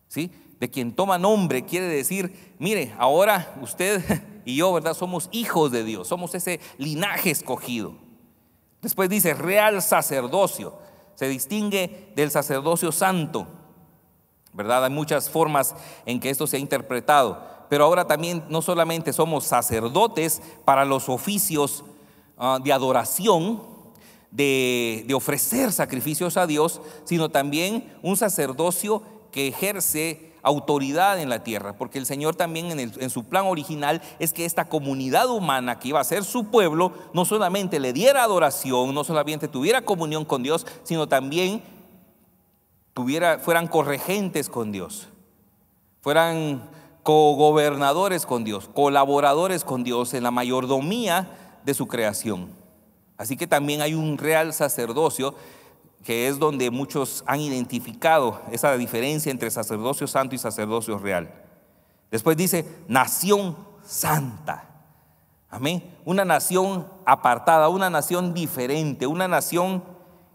¿Sí? de quien toma nombre, quiere decir, mire, ahora usted (laughs) y yo, ¿verdad? Somos hijos de Dios, somos ese linaje escogido. Después dice, real sacerdocio, se distingue del sacerdocio santo, ¿verdad? Hay muchas formas en que esto se ha interpretado, pero ahora también no solamente somos sacerdotes para los oficios ah, de adoración, de, de ofrecer sacrificios a Dios, sino también un sacerdocio que ejerce autoridad en la tierra, porque el Señor también en, su plan original es que esta comunidad humana que iba a ser su pueblo, no solamente le diera adoración, no solamente tuviera comunión con Dios, sino también tuviera, fueran corregentes con Dios, fueran co-gobernadores con Dios, colaboradores con Dios en la mayordomía de su creación. Así que también hay un real sacerdocio que es donde muchos han identificado esa diferencia entre sacerdocio santo y sacerdocio real. Después dice, nación santa. Amén. Una nación apartada, una nación diferente, una nación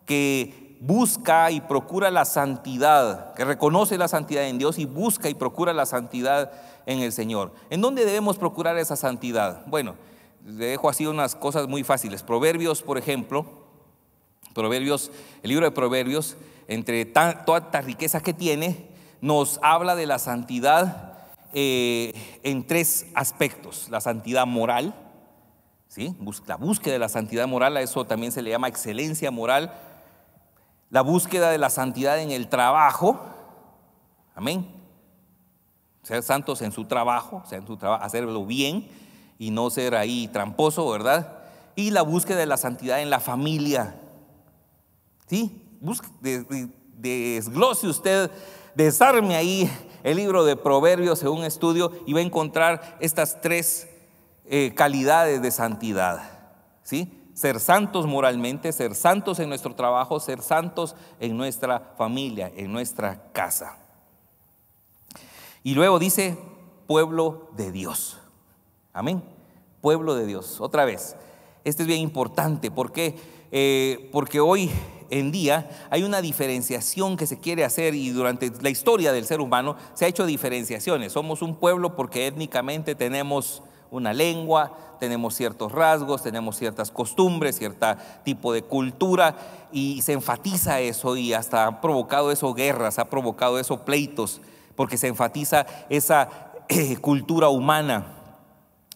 que busca y procura la santidad, que reconoce la santidad en Dios y busca y procura la santidad en el Señor. ¿En dónde debemos procurar esa santidad? Bueno, le dejo así unas cosas muy fáciles. Proverbios, por ejemplo, Proverbios, el libro de Proverbios, entre toda esta riqueza que tiene, nos habla de la santidad eh, en tres aspectos. La santidad moral, la búsqueda de la santidad moral, a eso también se le llama excelencia moral. La búsqueda de la santidad en el trabajo, amén. Ser santos en su trabajo, en su trabajo, hacerlo bien y no ser ahí tramposo, ¿verdad? Y la búsqueda de la santidad en la familia, Sí, busque, desglose usted, desarme ahí el libro de Proverbios según estudio y va a encontrar estas tres eh, calidades de santidad. ¿sí? Ser santos moralmente, ser santos en nuestro trabajo, ser santos en nuestra familia, en nuestra casa. Y luego dice, pueblo de Dios. Amén. Pueblo de Dios. Otra vez. esto es bien importante. porque eh, porque hoy en día hay una diferenciación que se quiere hacer y durante la historia del ser humano se ha hecho diferenciaciones. Somos un pueblo porque étnicamente tenemos una lengua, tenemos ciertos rasgos, tenemos ciertas costumbres, cierto tipo de cultura y se enfatiza eso y hasta ha provocado eso guerras, ha provocado eso pleitos, porque se enfatiza esa eh, cultura humana.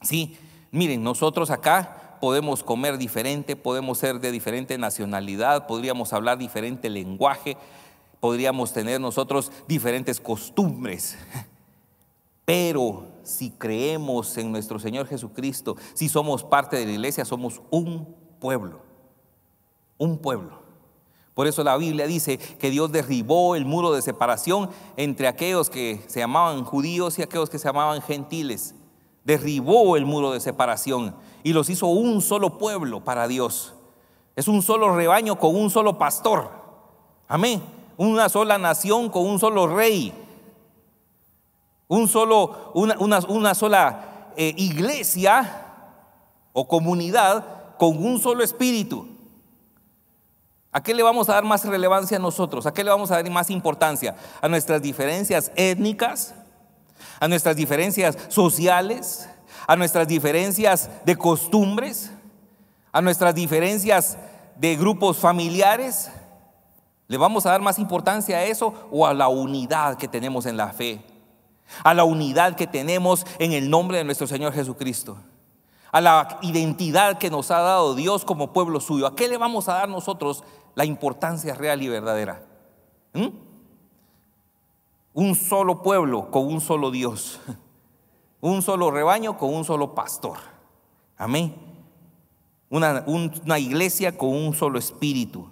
Sí, miren, nosotros acá podemos comer diferente, podemos ser de diferente nacionalidad, podríamos hablar diferente lenguaje, podríamos tener nosotros diferentes costumbres. (laughs) Pero si creemos en nuestro Señor Jesucristo, si somos parte de la iglesia, somos un pueblo, un pueblo. Por eso la Biblia dice que Dios derribó el muro de separación entre aquellos que se llamaban judíos y aquellos que se llamaban gentiles. Derribó el muro de separación y los hizo un solo pueblo para Dios. Es un solo rebaño con un solo pastor. Amén. Una sola nación con un solo rey. Un solo, una, sola eh, iglesia o comunidad con un solo espíritu. ¿A qué le vamos a dar más relevancia a nosotros? ¿A qué le vamos a dar más importancia? ¿A nuestras diferencias étnicas? ¿A nuestras diferencias sociales? a nuestras diferencias de costumbres, a nuestras diferencias de grupos familiares. ¿Le vamos a dar más importancia a eso o a la unidad que tenemos en la fe? A la unidad que tenemos en el nombre de nuestro Señor Jesucristo. A la identidad que nos ha dado Dios como pueblo suyo. ¿A qué le vamos a dar nosotros la importancia real y verdadera? ¿Mm? Un solo pueblo con un solo Dios. (laughs) Un solo rebaño con un solo pastor. Amén. Una, iglesia con un solo espíritu.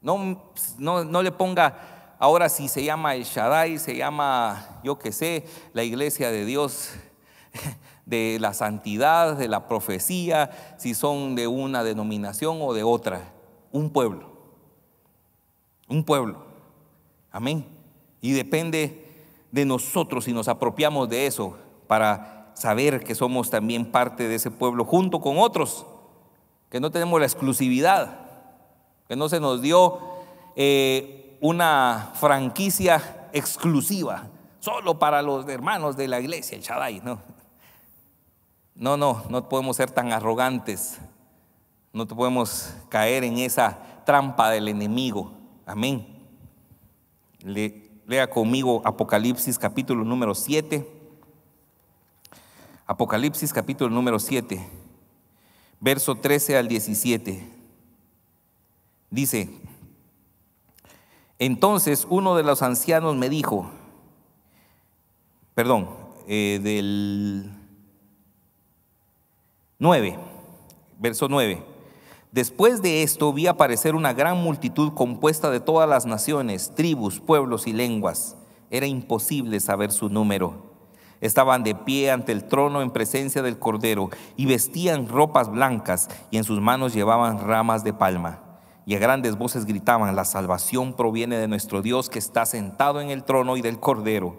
No, no, no le ponga, ahora si se llama el Shaddai, se llama, yo qué sé, la iglesia de Dios (laughs) de la santidad, de la profecía, si son de una denominación o de otra. Un pueblo. Un pueblo. Amén. Y depende de nosotros y nos apropiamos de eso para saber que somos también parte de ese pueblo junto con otros, que no tenemos la exclusividad, que no se nos dio eh, una franquicia exclusiva solo para los hermanos de la iglesia, el Shaddai, no. No, no, no podemos ser tan arrogantes, no podemos caer en esa trampa del enemigo. Amén. Le, Lea conmigo Apocalipsis capítulo número 7. Apocalipsis capítulo número 7, verso 13 al 17. Dice, entonces uno de los ancianos me dijo, perdón, eh, del 9, verso 9, Después de esto vi aparecer una gran multitud compuesta de todas las naciones, tribus, pueblos y lenguas. Era imposible saber su número. Estaban de pie ante el trono en presencia del Cordero y vestían ropas blancas y en sus manos llevaban ramas de palma y a grandes voces gritaban, la salvación proviene de nuestro Dios que está sentado en el trono y del Cordero.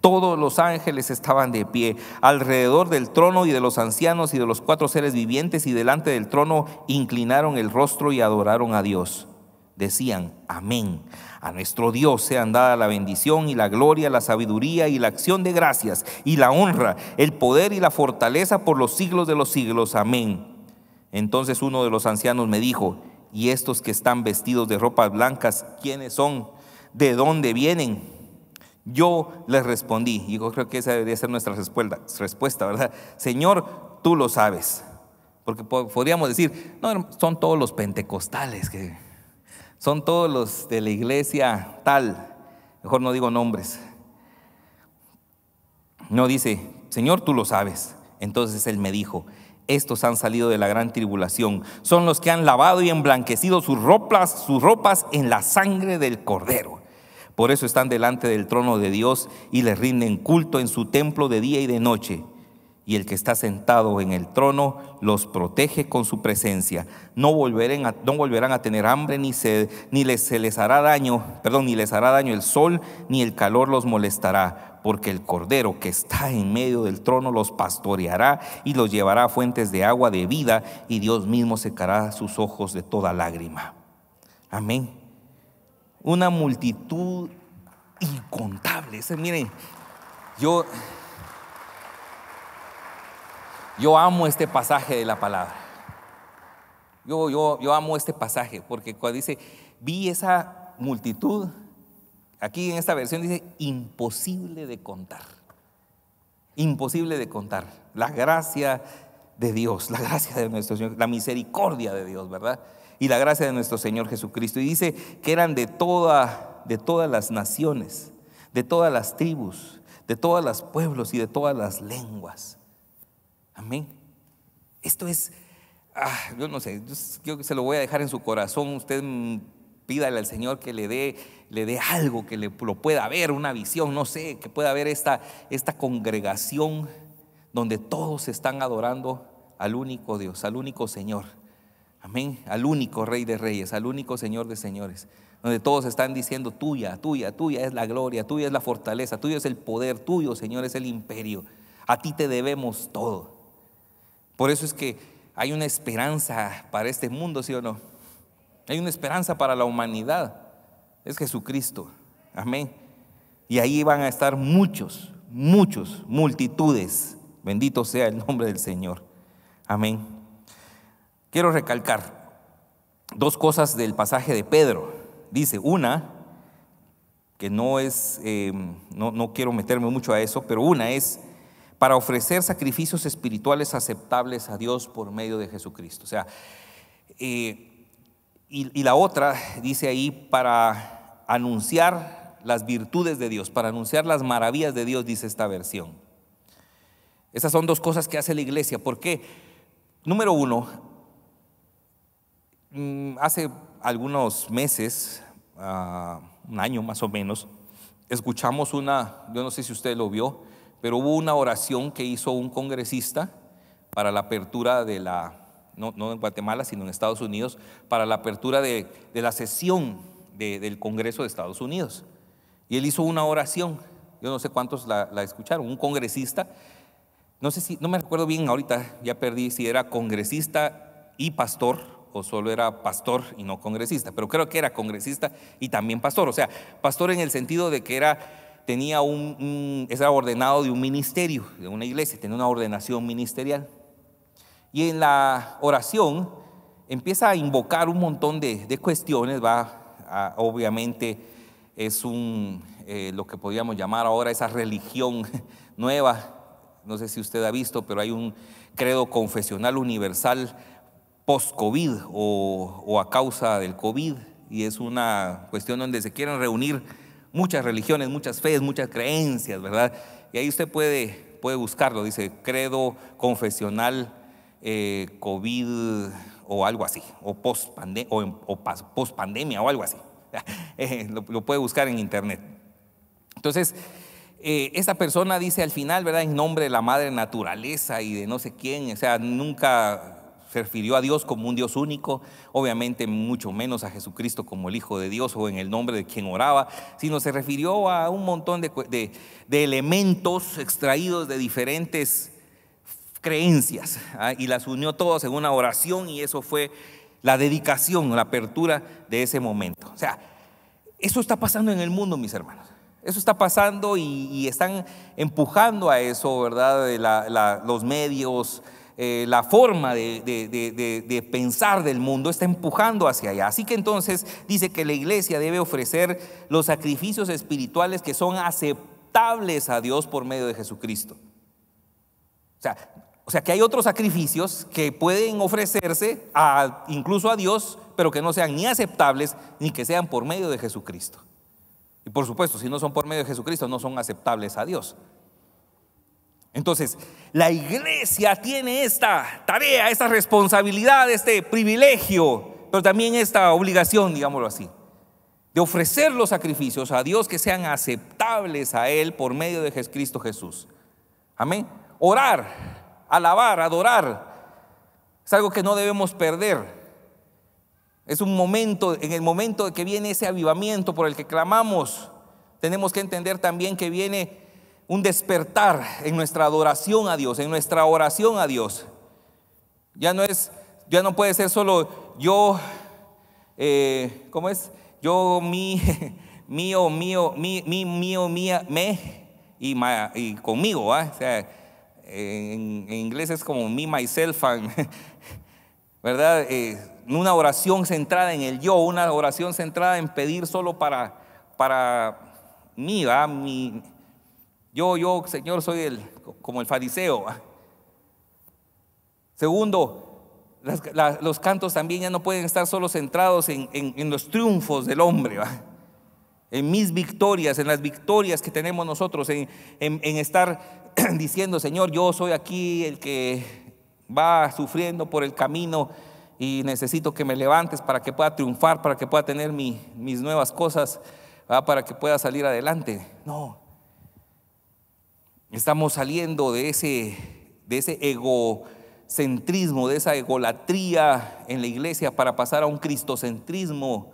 Todos los ángeles estaban de pie alrededor del trono y de los ancianos y de los cuatro seres vivientes y delante del trono inclinaron el rostro y adoraron a Dios. Decían, amén. A nuestro Dios sean dada la bendición y la gloria, la sabiduría y la acción de gracias y la honra, el poder y la fortaleza por los siglos de los siglos. Amén. Entonces uno de los ancianos me dijo, ¿Y estos que están vestidos de ropas blancas, quiénes son? ¿De dónde vienen? Yo les respondí, y yo creo que esa debería ser nuestra respuesta, ¿verdad? Señor, tú lo sabes. Porque podríamos decir, no, son todos los pentecostales, que son todos los de la iglesia tal. Mejor no digo nombres. No dice, Señor, tú lo sabes. Entonces él me dijo, estos han salido de la gran tribulación. Son los que han lavado y emblanquecido sus ropas, sus ropas en la sangre del Cordero. Por eso están delante del trono de Dios y les rinden culto en su templo de día y de noche. Y el que está sentado en el trono los protege con su presencia. No volverán a, no volverán a tener hambre, ni, sed, ni les, se les hará daño, perdón, ni les hará daño el sol, ni el calor los molestará porque el Cordero que está en medio del trono los pastoreará y los llevará a fuentes de agua de vida, y Dios mismo secará sus ojos de toda lágrima. Amén. Una multitud incontable. miren, yo, yo amo este pasaje de la palabra. Yo, yo, yo amo este pasaje porque cuando dice, vi esa multitud Aquí en esta versión dice imposible de contar. Imposible de contar. La gracia de Dios, la gracia de nuestro Señor, la misericordia de Dios, ¿verdad? Y la gracia de nuestro Señor Jesucristo. Y dice que eran de, toda, de todas las naciones, de todas las tribus, de todos los pueblos y de todas las lenguas. Amén. Esto es, ah, yo no sé, yo se lo voy a dejar en su corazón. Usted Pídale al Señor que le dé, le dé algo, que le, lo pueda ver, una visión, no sé, que pueda ver esta, esta congregación donde todos están adorando al único Dios, al único Señor. Amén. Al único Rey de Reyes, al único Señor de Señores. Donde todos están diciendo, tuya, tuya, tuya es la gloria, tuya es la fortaleza, tuyo es el poder, tuyo, Señor, es el imperio. A ti te debemos todo. Por eso es que hay una esperanza para este mundo, ¿sí o no? Hay una esperanza para la humanidad. Es Jesucristo. Amén. Y ahí van a estar muchos, muchos, multitudes. Bendito sea el nombre del Señor. Amén. Quiero recalcar dos cosas del pasaje de Pedro. Dice, una, que no es, em, no, no quiero meterme mucho a eso, pero una es para ofrecer sacrificios espirituales aceptables a Dios por medio de Jesucristo. O sea, eh, y, la otra dice ahí para anunciar las virtudes de Dios, para anunciar las maravillas de Dios, dice esta versión. Esas son dos cosas que hace la iglesia. ¿Por qué? Número uno, mm, hace algunos meses, ah, un año más o menos, escuchamos una, yo no sé si usted lo vio, pero hubo una oración que hizo un congresista para la apertura de la no, en Guatemala, sino en Estados Unidos, para la apertura de, la sesión del Congreso de Estados Unidos. Y él hizo una oración, yo no sé cuántos la, escucharon, un congresista, no sé si, no me recuerdo bien ahorita, ya perdí si era congresista y pastor o solo era pastor y no congresista, pero creo que era congresista y también pastor, o sea, pastor en el sentido de que era, tenía un, un era ordenado de un ministerio, de una iglesia, tenía una ordenación ministerial. Y en la oración empieza a invocar un montón de, cuestiones, va, obviamente es un, eh, lo que podríamos llamar ahora esa religión (laughs) nueva, no sé si usted ha visto, pero hay un credo confesional universal post-COVID o, a causa del COVID, y es una cuestión donde se quieren reunir muchas religiones, muchas fees, muchas creencias, ¿verdad? Y ahí usted puede, puede buscarlo, dice credo confesional eh, COVID o algo así, o post, o, pandemia o algo así. (laughs) Eh, lo, puede buscar en internet. Entonces, eh, esa persona dice al final, ¿verdad? En nombre de la madre naturaleza y de no sé quién, o sea, nunca se refirió a Dios como un Dios único, obviamente mucho menos a Jesucristo como el Hijo de Dios o en el nombre de quien oraba, sino se refirió a un montón de elementos extraídos de diferentes creencias ¿ah? y las unió todas en una oración y eso fue la dedicación, la apertura de ese momento. O sea, eso está pasando en el mundo, mis hermanos. Eso está pasando y, están empujando a eso, ¿verdad? los medios, eh, la forma de, de, pensar del mundo está empujando hacia allá. Así que entonces dice que la iglesia debe ofrecer los sacrificios espirituales que son aceptables a Dios por medio de Jesucristo. O sea, o sea, que hay otros sacrificios que pueden ofrecerse a, incluso a Dios, pero que no sean ni aceptables ni que sean por medio de Jesucristo. Y por supuesto, si no son por medio de Jesucristo, no son aceptables a Dios. Entonces, la iglesia tiene esta tarea, esta responsabilidad, este privilegio, pero también esta obligación, digámoslo así, de ofrecer los sacrificios a Dios que sean aceptables a Él por medio de Jesucristo Jesús. Amén. Orar, alabar, adorar. Es algo que no debemos perder. Es un momento, en el momento que viene ese avivamiento por el que clamamos, tenemos que entender también que viene un despertar en nuestra adoración a Dios, en nuestra oración a Dios. Ya no es, ya no puede ser solo yo, eh, ¿cómo es? Yo, mi, (laughs) mío, mío, mi, mío, mía, me y, conmigo, ¿ah? o sea, en, inglés es como me, myself, (laughs) ¿verdad? Eh, una oración centrada en el yo, una oración centrada en pedir solo para, para mí, va, Mi, yo, yo, Señor, soy el, como el fariseo. Segundo, los cantos también ya no pueden estar solo centrados en, los triunfos del hombre, ¿va? en mis victorias, en las victorias que tenemos nosotros, en, en estar (clears throat) diciendo, Señor, yo soy aquí el que va sufriendo por el camino y necesito que me levantes para que pueda triunfar, para que pueda tener mis nuevas cosas, para que pueda salir adelante. No. Estamos saliendo de ese, de ese egocentrismo, de esa egolatría en la iglesia para pasar a un cristocentrismo,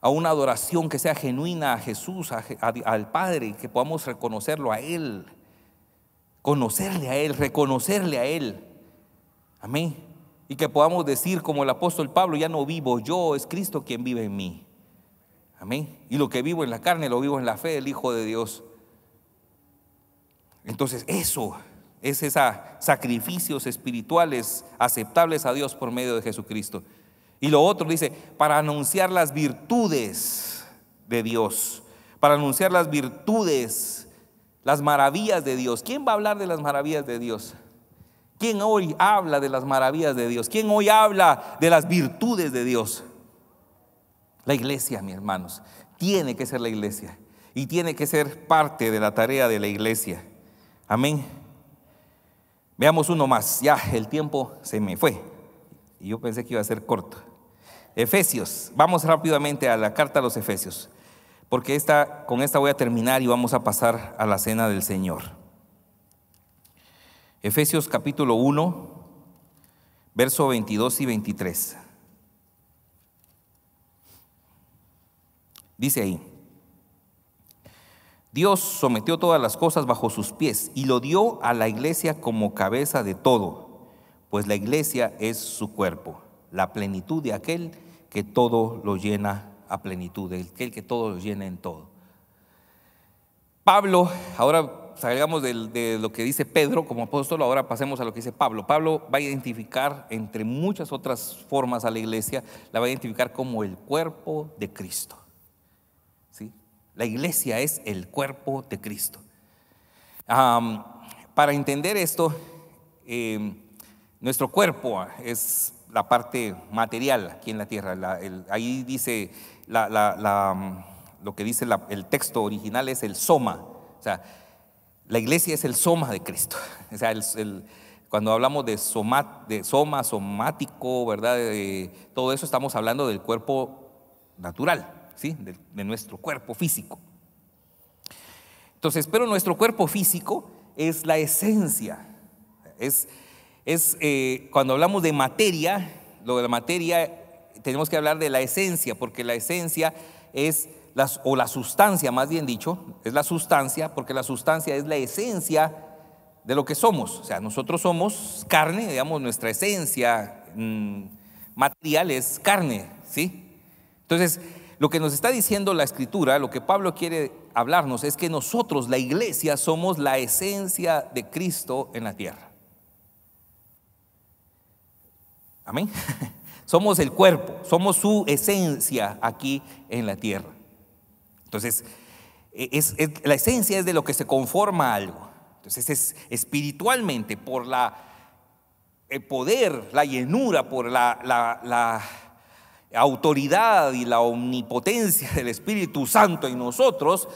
a una adoración que sea genuina a Jesús, al Padre, que podamos reconocerlo a Él conocerle a Él, reconocerle a Él. Amén. Y que podamos decir como el apóstol Pablo, ya no vivo yo, es Cristo quien vive en mí. Amén. Y lo que vivo en la carne, lo vivo en la fe del Hijo de Dios. Entonces eso es esos sacrificios espirituales aceptables a Dios por medio de Jesucristo. Y lo otro dice, para anunciar las virtudes de Dios, para anunciar las virtudes las maravillas de Dios. ¿Quién va a hablar de las maravillas de Dios? ¿Quién hoy habla de las maravillas de Dios? ¿Quién hoy habla de las virtudes de Dios? La iglesia, mis hermanos, tiene que ser la iglesia y tiene que ser parte de la tarea de la iglesia. Amén. Veamos uno más. Ya el tiempo se me fue. Y yo pensé que iba a ser corto. Efesios. Vamos rápidamente a la carta a los Efesios porque con esta voy a terminar y vamos a pasar a la cena del Señor. Efesios capítulo 1, verso 22 y 23. Dice ahí, Dios sometió todas las cosas bajo sus pies y lo dio a la iglesia como cabeza de todo, pues la iglesia es su cuerpo, la plenitud de aquel que todo lo llena a plenitud, el que todo lo llena en todo. Pablo, ahora salgamos de, lo que dice Pedro como apóstol, ahora pasemos a lo que dice Pablo. Pablo va a identificar, entre muchas otras formas a la iglesia, la va a identificar como el cuerpo de Cristo. ¿Sí? La iglesia es el cuerpo de Cristo. para entender esto, em, nuestro cuerpo es la parte material aquí en la tierra. ahí dice Mm, lo que dice el texto original es el soma. O sea, la iglesia es el soma de Cristo. (laughs) O sea, cuando hablamos de, soma, somático, ¿verdad? todo eso estamos hablando del cuerpo natural, ¿sí? de, nuestro cuerpo físico. Entonces, pero nuestro cuerpo físico es la esencia. Es, eh, cuando hablamos de materia, lo de la materia tenemos que hablar de la esencia, porque la esencia es, o la sustancia más bien dicho, es la sustancia, porque la sustancia es la esencia de lo que somos. O sea, nosotros somos carne, digamos, nuestra esencia mm, material es carne, ¿sí? Entonces, lo que nos está diciendo la escritura, lo que Pablo quiere hablarnos es que nosotros, la iglesia, somos la esencia de Cristo en la tierra. Amén. (laughs) Somos el cuerpo, somos su esencia aquí en la tierra. Entonces, e-, la esencia es de lo que se conforma algo. Entonces, es espiritualmente, por la, el poder, la llenura, por la, autoridad y la omnipotencia del Espíritu Santo en nosotros,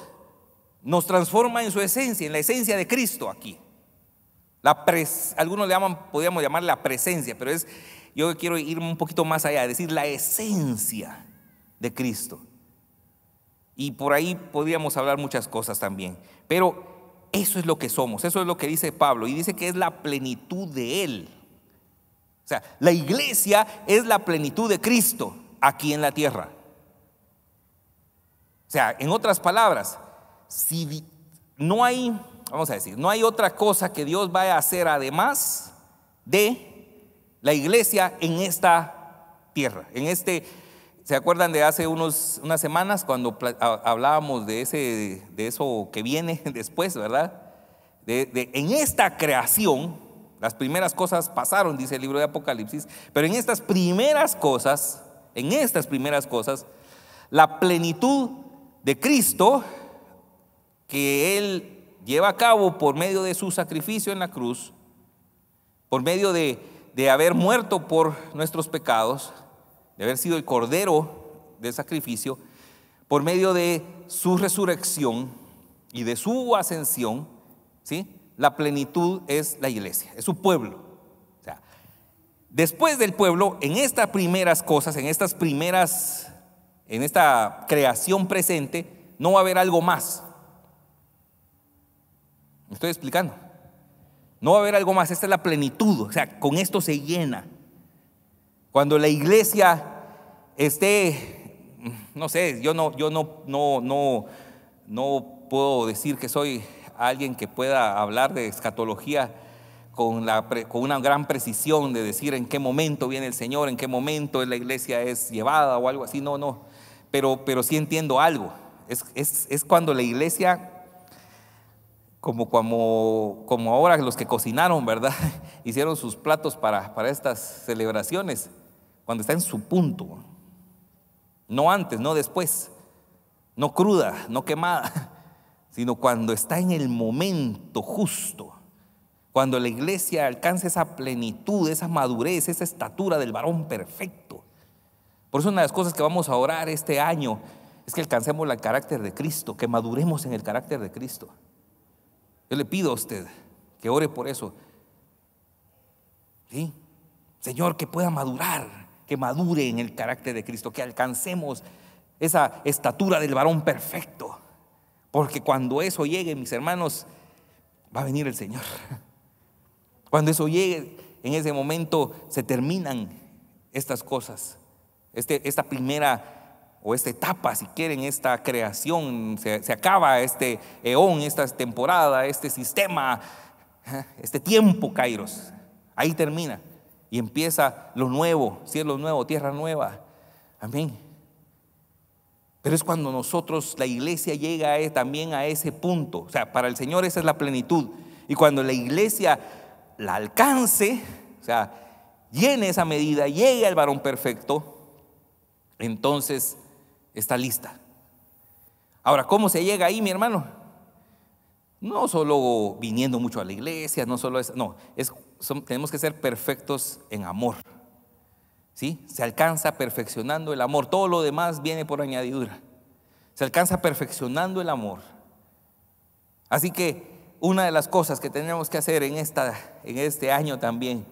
nos transforma en su esencia, en la esencia de Cristo aquí. algunos le llaman, podríamos llamar la presencia, pero es yo quiero ir un poquito más allá, decir, la esencia de Cristo. Y por ahí podríamos hablar muchas cosas también. Pero eso es lo que somos, eso es lo que dice Pablo. Y dice que es la plenitud de Él. O sea, la iglesia es la plenitud de Cristo aquí en la tierra. O sea, en otras palabras, si no hay, vamos a decir, no hay otra cosa que Dios vaya a hacer además de la iglesia en esta tierra, en este... ¿Se acuerdan de hace unos, unas semanas cuando hablábamos de, ese, de eso que viene (laughs) después, verdad? de, en esta creación, las primeras cosas pasaron, dice el libro de Apocalipsis, pero en estas primeras cosas, en estas primeras cosas, la plenitud de Cristo que Él lleva a cabo por medio de su sacrificio en la cruz, por medio de de haber muerto por nuestros pecados, de haber sido el cordero del sacrificio, por medio de su resurrección y de su ascensión, ¿sí? la plenitud es la iglesia, es su pueblo. después del pueblo, en estas primeras cosas, en estas primeras, en esta creación presente, no va a haber algo más. ¿Me estoy explicando? No va a haber algo más, esta es la plenitud, o sea, con esto se llena. Cuando la iglesia esté, no sé, yo no, yo no, no, no, no puedo decir que soy alguien que pueda hablar de escatología con, una gran precisión de decir en qué momento viene el Señor, en qué momento la iglesia es llevada o algo así, no, no. Pero, pero sí entiendo algo. Es, es cuando la iglesia como, ahora los que cocinaron, ¿verdad? (laughs) Hicieron sus platos para, para estas celebraciones, cuando está en su punto. No antes, no después, no cruda, no quemada, (laughs) sino cuando está en el momento justo, cuando la iglesia alcanza esa plenitud, esa madurez, esa estatura del varón perfecto. Por eso una de las cosas que vamos a orar este año es que alcancemos el carácter de Cristo, que maduremos en el carácter de Cristo. Yo le pido a usted que ore por eso. ¿Sí? Señor, que pueda madurar, que madure en el carácter de Cristo, que alcancemos esa estatura del varón perfecto. Porque cuando eso llegue, mis hermanos, va a venir el Señor. (laughs) Cuando eso llegue, en ese momento se terminan estas cosas. Este, esta primera o esta etapa, si quieren, esta creación, se, acaba este eón, esta temporada, este sistema, (laughs) este tiempo, Kairos. Ahí termina y empieza lo nuevo, cielo nuevo, tierra nueva. Amén. Pero es cuando nosotros, la iglesia llega eh, también a ese punto. O sea, para el Señor esa es la plenitud. Y cuando la iglesia la alcance, o sea, llene esa medida, llega al varón perfecto, entonces está lista. Ahora, ¿cómo se llega ahí, mi hermano? No solo viniendo mucho a la iglesia, no solo eso, no, tenemos que ser perfectos en amor. ¿Sí? Se alcanza perfeccionando el amor, todo lo demás viene por añadidura. Se alcanza perfeccionando el amor. Así que una de las cosas que tenemos que hacer en, esta, en este año también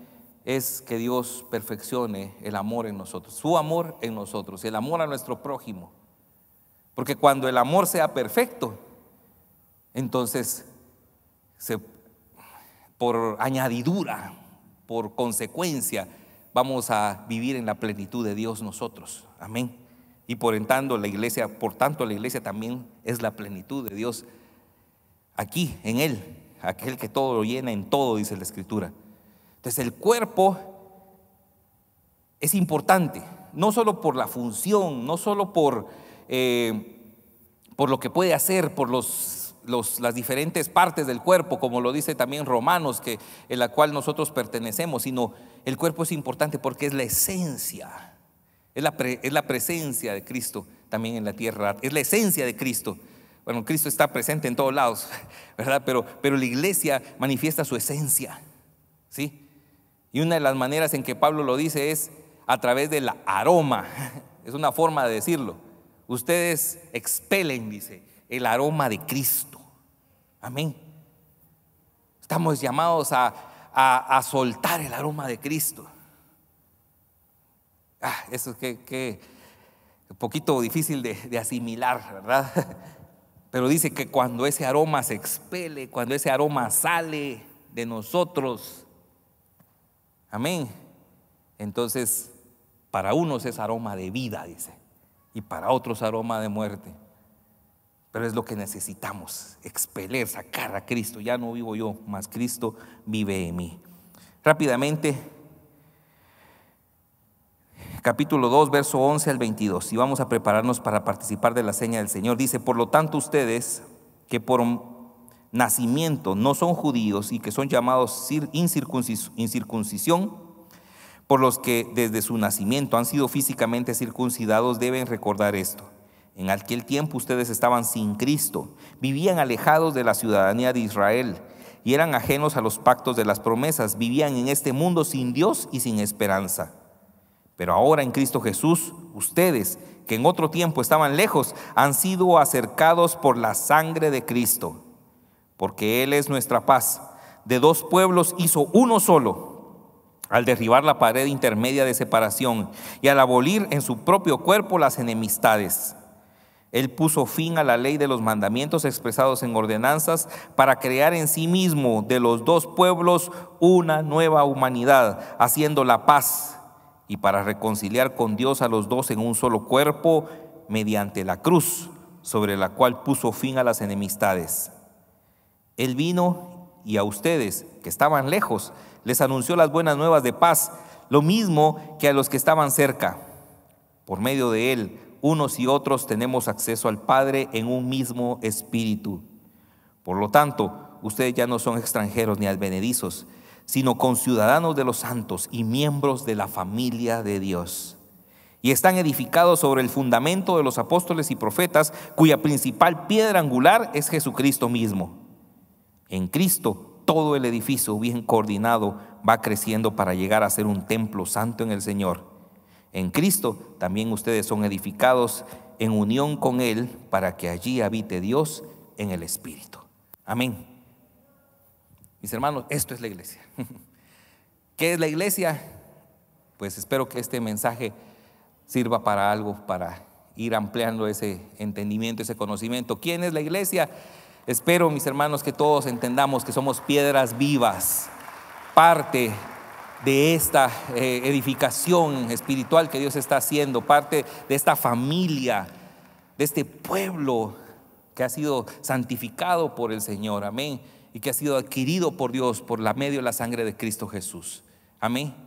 es que Dios perfeccione el amor en nosotros, su amor en nosotros, el amor a nuestro prójimo. Porque cuando el amor sea perfecto, entonces por añadidura, por consecuencia, vamos a vivir en la plenitud de Dios nosotros. Amén. Y por tanto la iglesia, por tanto la iglesia también es la plenitud de Dios aquí en él, aquel que todo lo llena en todo dice la escritura. Entonces el cuerpo es importante, no solo por la función, no solo por, eh, por lo que puede hacer, por los, las diferentes partes del cuerpo, como lo dice también Romanos, que, en la cual nosotros pertenecemos, sino el cuerpo es importante porque es la esencia, es la, es la presencia de Cristo también en la tierra, es la esencia de Cristo. Bueno, Cristo está presente en todos lados, (laughs) ¿verdad? Pero, pero la iglesia manifiesta su esencia, ¿sí? Y una de las maneras en que Pablo lo dice es a través del aroma. (laughs) Es una forma de decirlo. Ustedes expelen, dice, el aroma de Cristo. Amén. Estamos llamados a, soltar el aroma de Cristo. Ah, eso es que, un poquito difícil de, de asimilar, ¿verdad? (laughs) Pero dice que cuando ese aroma se expele, cuando ese aroma sale de nosotros, Amén. Entonces, para unos es aroma de vida, dice, y para otros aroma de muerte. Pero es lo que necesitamos, expeler, sacar a Cristo. Ya no vivo yo, más Cristo vive en mí. Rápidamente, capítulo 2, verso 11 al 22, y vamos a prepararnos para participar de la seña del Señor. Dice, por lo tanto ustedes, que por nacimiento no son judíos y que son llamados incircuncisión, por los que desde su nacimiento han sido físicamente circuncidados, deben recordar esto. En aquel tiempo ustedes estaban sin Cristo, vivían alejados de la ciudadanía de Israel y eran ajenos a los pactos de las promesas, vivían en este mundo sin Dios y sin esperanza. Pero ahora en Cristo Jesús, ustedes, que en otro tiempo estaban lejos, han sido acercados por la sangre de Cristo porque Él es nuestra paz. De dos pueblos hizo uno solo, al derribar la pared intermedia de separación y al abolir en su propio cuerpo las enemistades. Él puso fin a la ley de los mandamientos expresados en ordenanzas para crear en sí mismo de los dos pueblos una nueva humanidad, haciendo la paz y para reconciliar con Dios a los dos en un solo cuerpo mediante la cruz, sobre la cual puso fin a las enemistades. Él vino y a ustedes, que estaban lejos, les anunció las buenas nuevas de paz, lo mismo que a los que estaban cerca. Por medio de Él, unos y otros tenemos acceso al Padre en un mismo espíritu. Por lo tanto, ustedes ya no son extranjeros ni advenedizos, sino conciudadanos de los santos y miembros de la familia de Dios. Y están edificados sobre el fundamento de los apóstoles y profetas, cuya principal piedra angular es Jesucristo mismo. En Cristo todo el edificio bien coordinado va creciendo para llegar a ser un templo santo en el Señor. En Cristo también ustedes son edificados en unión con Él para que allí habite Dios en el Espíritu. Amén. Mis hermanos, esto es la iglesia. (laughs) ¿Qué es la iglesia? Pues espero que este mensaje sirva para algo, para ir ampliando ese entendimiento, ese conocimiento. ¿Quién es la iglesia? Espero, mis hermanos, que todos entendamos que somos piedras vivas, parte de esta eh, edificación espiritual que Dios está haciendo, parte de esta familia, de este pueblo que ha sido santificado por el Señor, amén, y que ha sido adquirido por Dios por la medio la sangre de Cristo Jesús. Amén.